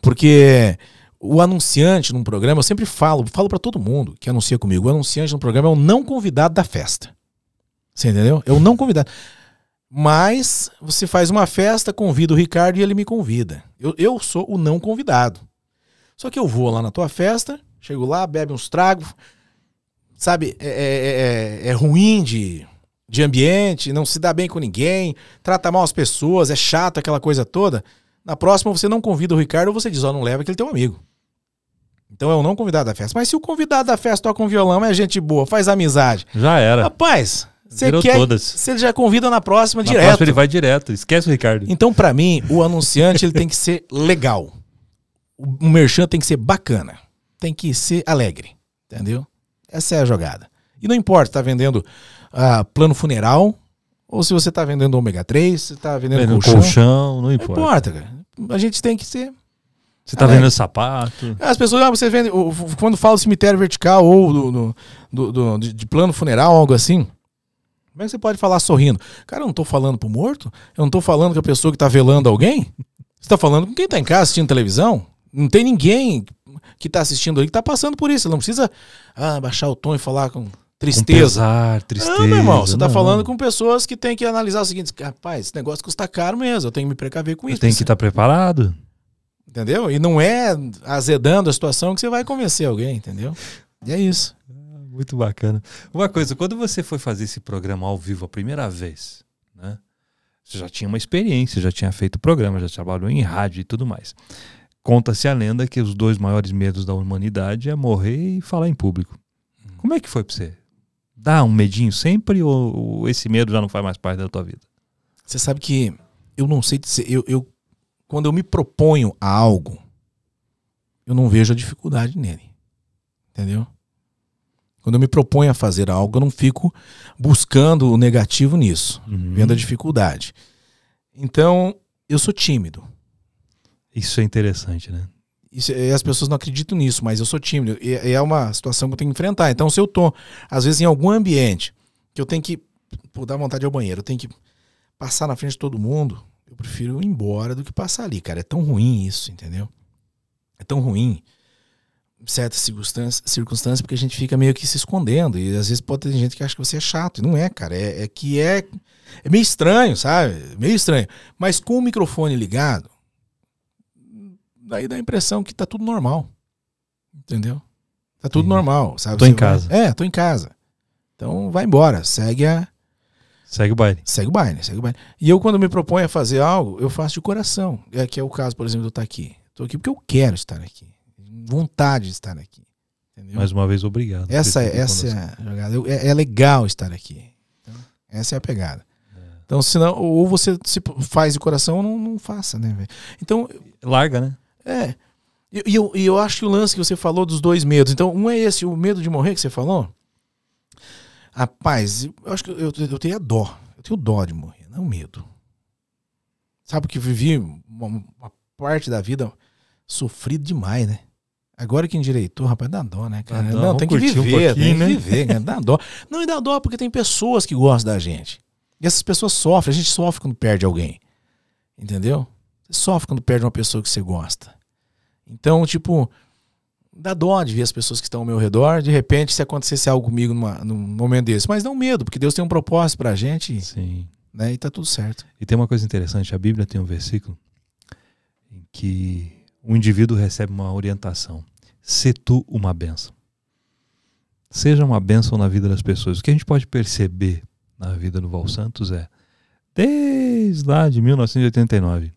Porque o anunciante num programa, eu sempre falo, falo para todo mundo que anuncia comigo, o anunciante num programa é o não convidado da festa. Você entendeu? É o não convidado. Mas você faz uma festa, convida o Ricardo e ele me convida. Eu, eu sou o não convidado. Só que eu vou lá na tua festa, chego lá, bebe uns tragos, sabe? É, é, é, é, é ruim de de ambiente, não se dá bem com ninguém, trata mal as pessoas, é chato, aquela coisa toda. Na próxima você não convida o Ricardo ou você diz, ó, oh, não leva que ele tem um amigo. Então é o não convidado da festa. Mas se o convidado da festa toca um violão, é gente boa, faz amizade. Já era. Rapaz, você quer. já convida na próxima na direto. Próxima ele vai direto. Esquece o Ricardo. Então, para mim, o anunciante ele tem que ser legal. O merchan tem que ser bacana. Tem que ser alegre. Entendeu? Essa é a jogada. E não importa, tá vendendo ah, plano funeral, ou se você está vendendo ômega 3, se está vendendo, vendendo colchão. colchão. Não importa. Não importa, cara. A gente tem que ser. Você está vendendo é. sapato. As pessoas, ah, você vende. Quando fala cemitério vertical ou do, do, do, do de, plano funeral, algo assim. Como é que você pode falar sorrindo? Cara, eu não estou falando pro morto? Eu não estou falando com a pessoa que está velando alguém? Você tá falando com quem está em casa assistindo televisão? Não tem ninguém que está assistindo ali que está passando por isso. Você não precisa ah, baixar o tom e falar com tristeza. Com pesar, ah, tristeza. Não, meu irmão, você está falando com pessoas que têm que analisar o seguinte: rapaz, esse negócio custa caro mesmo, eu tenho que me precaver com eu isso. Tem que estar tá preparado. Entendeu? E não é azedando a situação que você vai convencer alguém, entendeu? E é isso. Ah, muito bacana. Uma coisa, quando você foi fazer esse programa ao vivo a primeira vez, né? Você já tinha uma experiência, já tinha feito programa, já trabalhou em rádio e tudo mais. Conta-se a lenda que os dois maiores medos da humanidade é morrer e falar em público. Hum. Como é que foi para você? Dá um medinho sempre ou, ou esse medo já não faz mais parte da tua vida? Você sabe que eu não sei dizer, eu, eu quando eu me proponho a algo, eu não vejo a dificuldade nele. Entendeu? Quando eu me proponho a fazer algo, eu não fico buscando o negativo nisso, uhum. vendo a dificuldade. Então, eu sou tímido. Isso é interessante, né? Isso, e as pessoas não acreditam nisso, mas eu sou tímido. E, e é uma situação que eu tenho que enfrentar. Então, se eu tô, às vezes, em algum ambiente que eu tenho que. Pô, vontade ao banheiro, eu tenho que passar na frente de todo mundo. Eu prefiro ir embora do que passar ali, cara. É tão ruim isso, entendeu? É tão ruim certas circunstâncias, circunstâncias porque a gente fica meio que se escondendo. E às vezes pode ter gente que acha que você é chato. E não é, cara. É, é que é, é meio estranho, sabe? Meio estranho. Mas com o microfone ligado, daí dá a impressão que tá tudo normal. Entendeu? Tá tudo Sim. normal, sabe? Tô Você em vai... casa. É, tô em casa. Então vai embora, segue a. Segue o baile. Segue o baile, segue o baile. E eu, quando me proponho a fazer algo, eu faço de coração. É que é o caso, por exemplo, de eu estar tá aqui. Estou aqui porque eu quero estar aqui. Vontade de estar aqui. Entendeu? Mais uma vez, obrigado. Essa, é, essa é a jogada. Eu, é, é, legal estar aqui. Então, essa é a pegada. É. Então, senão, ou você se faz de coração ou não, não faça, né? Então. Larga, né? É. E eu, eu, eu acho que o lance que você falou dos dois medos. Então, um é esse, o medo de morrer que você falou. Rapaz, eu acho que eu, eu, eu tenho a dó. Eu tenho dó de morrer, não medo. Sabe que vivi uma, uma parte da vida sofrido demais, né? Agora que endireitou, rapaz, dá dó, né, cara? não, tem que viver, um tem né? que viver, né? dá dó. Não, e dá dó porque tem pessoas que gostam da gente. E essas pessoas sofrem, a gente sofre quando perde alguém. Entendeu? Você sofre quando perde uma pessoa que você gosta. Então, tipo, dá dó de ver as pessoas que estão ao meu redor, de repente, se acontecesse algo comigo numa, num momento desse. Mas não medo, porque Deus tem um propósito pra gente. Sim. Né, e tá tudo certo. E tem uma coisa interessante: a Bíblia tem um versículo em que o um indivíduo recebe uma orientação. Se tu uma benção. Seja uma benção na vida das pessoas. O que a gente pode perceber na vida do Val Santos é, desde lá de 1989,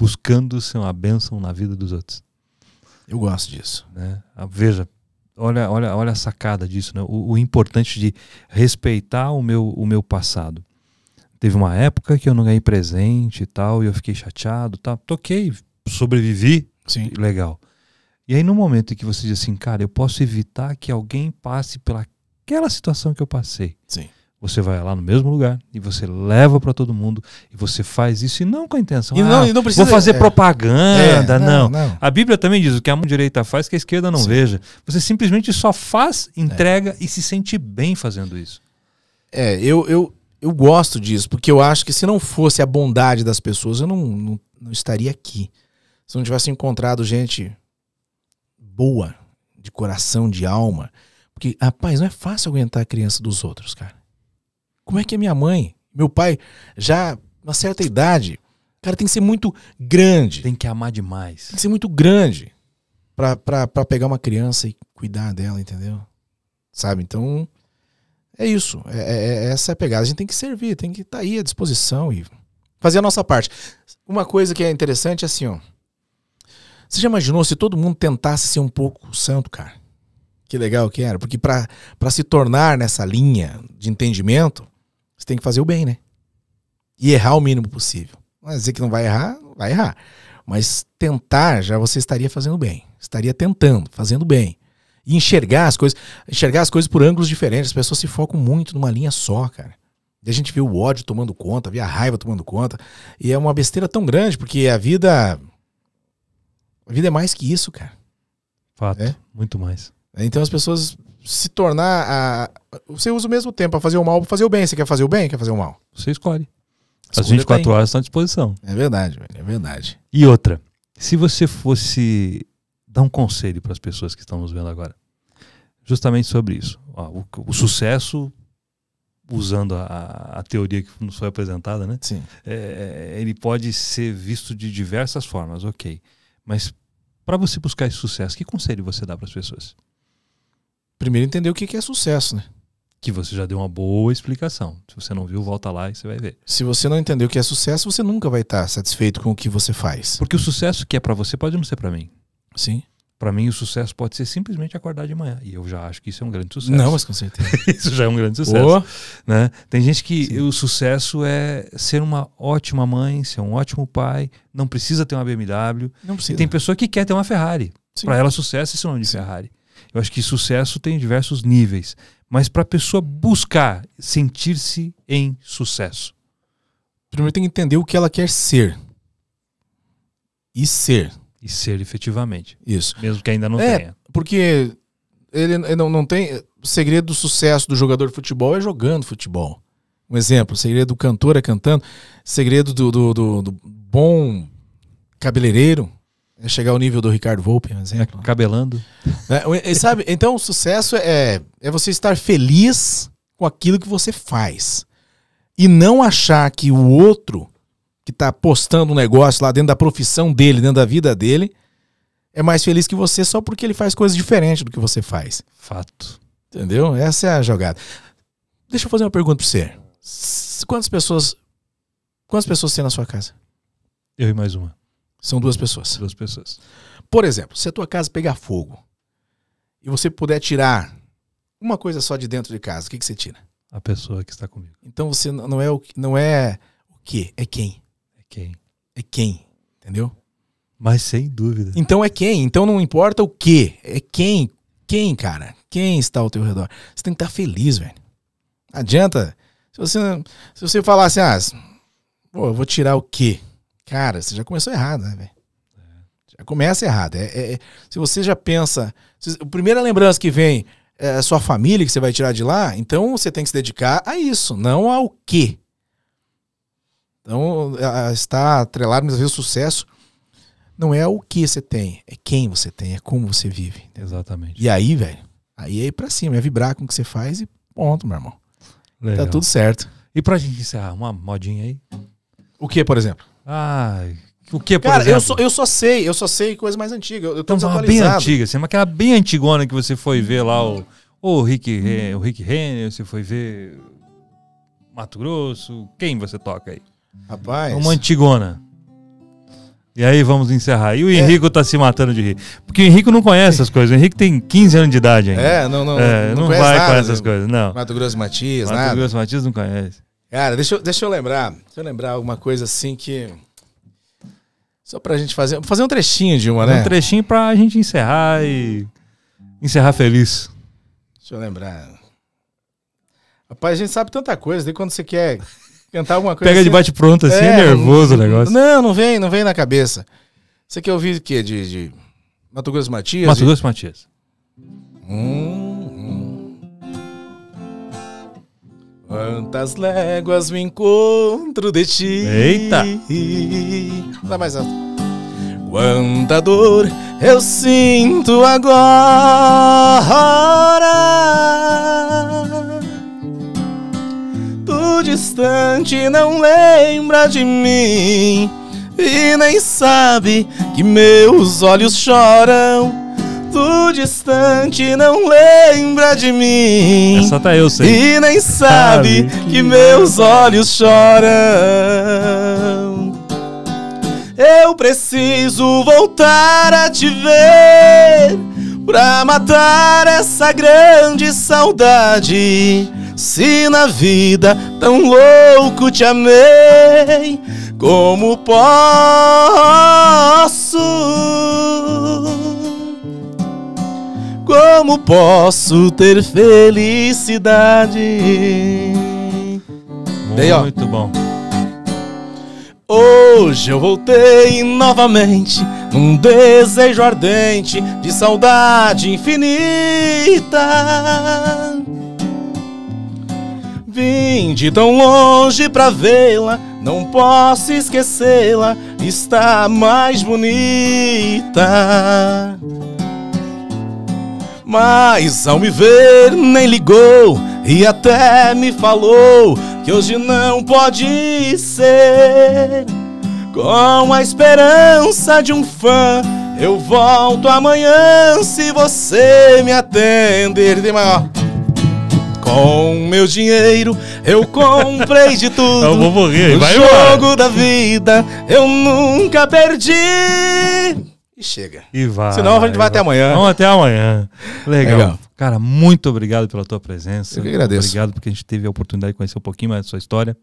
buscando ser uma bênção na vida dos outros. Eu gosto disso. Né? Ah, veja, olha, olha, olha a sacada disso. Né? O, o, importante de respeitar o meu, o meu passado. Teve uma época que eu não ganhei presente e tal, e eu fiquei chateado, tá? Toquei, sobrevivi, Sim. legal. E aí no momento em que você diz assim, cara, eu posso evitar que alguém passe pelaquela situação que eu passei. Sim. Você vai lá no mesmo lugar e você leva para todo mundo e você faz isso e não com a intenção. E não, ah, e não precisa, vou fazer é, propaganda, é, não, não. não, A Bíblia também diz o que a mão direita faz que a esquerda não Sim. veja. Você simplesmente só faz, é. entrega é. e se sente bem fazendo isso. É, eu, eu, eu gosto disso, porque eu acho que se não fosse a bondade das pessoas, eu não, não, não estaria aqui. Se não tivesse encontrado gente boa, de coração, de alma. Porque, rapaz, não é fácil aguentar a criança dos outros, cara como é que é minha mãe, meu pai, já uma certa idade. Cara, tem que ser muito grande. Tem que amar demais. Tem que ser muito grande pra, pra, pra pegar uma criança e cuidar dela, entendeu? Sabe? Então, é isso. É, é, é essa é a pegada. A gente tem que servir, tem que estar tá aí à disposição e fazer a nossa parte. Uma coisa que é interessante é assim, ó. Você já imaginou se todo mundo tentasse ser um pouco santo, cara? Que legal que era. Porque para se tornar nessa linha de entendimento, tem que fazer o bem, né? E errar o mínimo possível. Não dizer que não vai errar, vai errar. Mas tentar, já você estaria fazendo bem. Estaria tentando, fazendo bem. E enxergar as coisas, enxergar as coisas por ângulos diferentes. As pessoas se focam muito numa linha só, cara. E a gente vê o ódio tomando conta, vê a raiva tomando conta. E é uma besteira tão grande, porque a vida. A vida é mais que isso, cara. Fato. É? Muito mais. Então as pessoas se tornar a. Você usa o mesmo tempo para fazer o mal ou fazer o bem. Você quer fazer o bem quer fazer o mal? Você escolhe. As 24 bem. horas estão à disposição. É verdade, velho, é verdade. E outra, se você fosse dar um conselho para as pessoas que estão nos vendo agora, justamente sobre isso. Ó, o, o, sucesso, usando a, a, teoria que nos foi apresentada, né? Sim. É, é ele pode ser visto de diversas formas, ok. Mas para você buscar esse sucesso, que conselho você dá para as pessoas? primeiro entender o que é sucesso, né? Que você já deu uma boa explicação. Se você não viu, volta lá e você vai ver. Se você não entender o que é sucesso, você nunca vai estar satisfeito com o que você faz. Porque o sucesso que é para você pode não ser para mim. Sim. Para mim, o sucesso pode ser simplesmente acordar de manhã. E eu já acho que isso é um grande sucesso. Não, mas com certeza. [laughs] isso já é um grande sucesso. Oh. Né? Tem gente que Sim. o sucesso é ser uma ótima mãe, ser um ótimo pai, não precisa ter uma BMW. Não precisa. E tem pessoa que quer ter uma Ferrari. Para ela, sucesso é sinônimo de Sim. Ferrari. Eu acho que sucesso tem diversos níveis, mas para a pessoa buscar sentir-se em sucesso. Primeiro tem que entender o que ela quer ser. E ser. E ser efetivamente. Isso. Mesmo que ainda não é, tenha. Porque ele, ele não, não tem. O segredo do sucesso do jogador de futebol é jogando futebol. Um exemplo, o segredo do cantor é cantando, segredo do, do, do, do bom cabeleireiro é chegar ao nível do Ricardo Volpe, exemplo. É cabelando. É, sabe, então o sucesso é, é você estar feliz com aquilo que você faz. E não achar que o outro que está postando um negócio lá dentro da profissão dele, dentro da vida dele, é mais feliz que você só porque ele faz coisas diferentes do que você faz. Fato. Entendeu? Essa é a jogada. Deixa eu fazer uma pergunta para você. Quantas pessoas quantas pessoas tem na sua casa? Eu e mais uma. São duas pessoas. Duas pessoas. Por exemplo, se a tua casa pegar fogo e você puder tirar uma coisa só de dentro de casa, o que, que você tira? A pessoa que está comigo. Então você não é o que, não é o que, é quem. É quem. É quem, entendeu? Mas sem dúvida. Então é quem. Então não importa o que, é quem. Quem, cara? Quem está ao teu redor? Você tem que estar feliz, velho. Não adianta. Se você, se você falar assim, ah, pô, eu vou tirar o quê? Cara, você já começou errado, né, velho? Já começa errado. É, é, é, se você já pensa. Se, a primeira lembrança que vem é a sua família que você vai tirar de lá, então você tem que se dedicar a isso, não ao quê. Então, está atrelado às vezes o sucesso não é o que você tem, é quem você tem, é como você vive. Exatamente. E aí, velho, aí é ir pra cima, é vibrar com o que você faz e ponto, meu irmão. Tá Legal. Tá tudo certo. E pra gente encerrar, uma modinha aí? O que, por exemplo? o que, por Cara, exemplo? Eu, só, eu só sei, eu só sei coisa mais antiga. Eu, eu tô então, bem antiga, assim, aquela bem antigona que você foi ver lá o, o Rick, hum. o Rick Renner, você foi ver Mato Grosso, quem você toca aí? Rapaz. É uma antigona. E aí vamos encerrar. E o é. Henrico tá se matando de rir. Porque o Henrico não conhece as coisas. O Henrique tem 15 anos de idade ainda. É, não, não, é, não, não vai nada, com essas né? coisas, não. Mato Grosso Matias, Mato nada. Mato Grosso Matias não conhece. Cara, deixa eu, deixa eu lembrar. Deixa eu lembrar alguma coisa assim que. Só pra gente fazer. Fazer um trechinho de uma, né? Um trechinho pra gente encerrar e. Encerrar feliz. Deixa eu lembrar. Rapaz, a gente sabe tanta coisa, daí quando você quer cantar alguma coisa. Pega de assim, bate-pronto assim, é, é nervoso não, o negócio. Não, não vem, não vem na cabeça. Você quer ouvir o quê? De, de Mato Grosso Matias? Mato Grosso e... Matias. Hum. Quantas léguas me encontro de ti? Eita! Dá mais alto. Quanta dor eu sinto agora. Tu distante não lembra de mim e nem sabe que meus olhos choram muito distante não lembra de mim. Essa é tá eu, sei. E nem sabe que meus olhos choram. Eu preciso voltar a te ver pra matar essa grande saudade. Se na vida tão louco te amei, como posso? Como posso ter felicidade? Muito bom. Hoje eu voltei novamente num desejo ardente de saudade infinita. Vim de tão longe pra vê-la, não posso esquecê-la, está mais bonita. Mas ao me ver, nem ligou e até me falou que hoje não pode ser. Com a esperança de um fã, eu volto amanhã se você me atender. Tem maior. Com meu dinheiro eu comprei de [laughs] tudo. Eu vou morrer, vai O jogo da vida eu nunca perdi. E chega. E vai. Senão a gente vai, vai. até amanhã. Vamos até amanhã. Legal. Legal. Cara, muito obrigado pela tua presença. Eu que agradeço. Obrigado porque a gente teve a oportunidade de conhecer um pouquinho mais da sua história.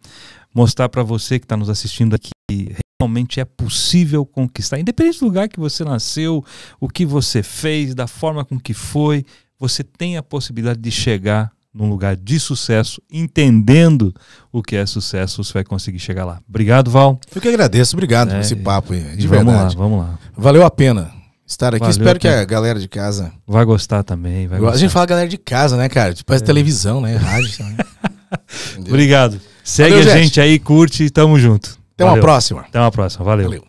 Mostrar para você que está nos assistindo aqui realmente é possível conquistar. Independente do lugar que você nasceu, o que você fez, da forma com que foi, você tem a possibilidade de chegar num lugar de sucesso, entendendo o que é sucesso, você vai conseguir chegar lá. Obrigado, Val. Eu que agradeço, obrigado é, por esse papo aí, de vamos verdade. Vamos lá, vamos lá. Valeu a pena estar aqui. Valeu Espero a que a galera de casa vai gostar também. Vai a gente fala galera de casa, né, cara? Tipo, é. televisão, né? [laughs] Rádio. Né? obrigado. Segue Valeu, a gente. gente aí, curte e tamo junto. Até Valeu. uma próxima. Até uma próxima. Valeu. Valeu.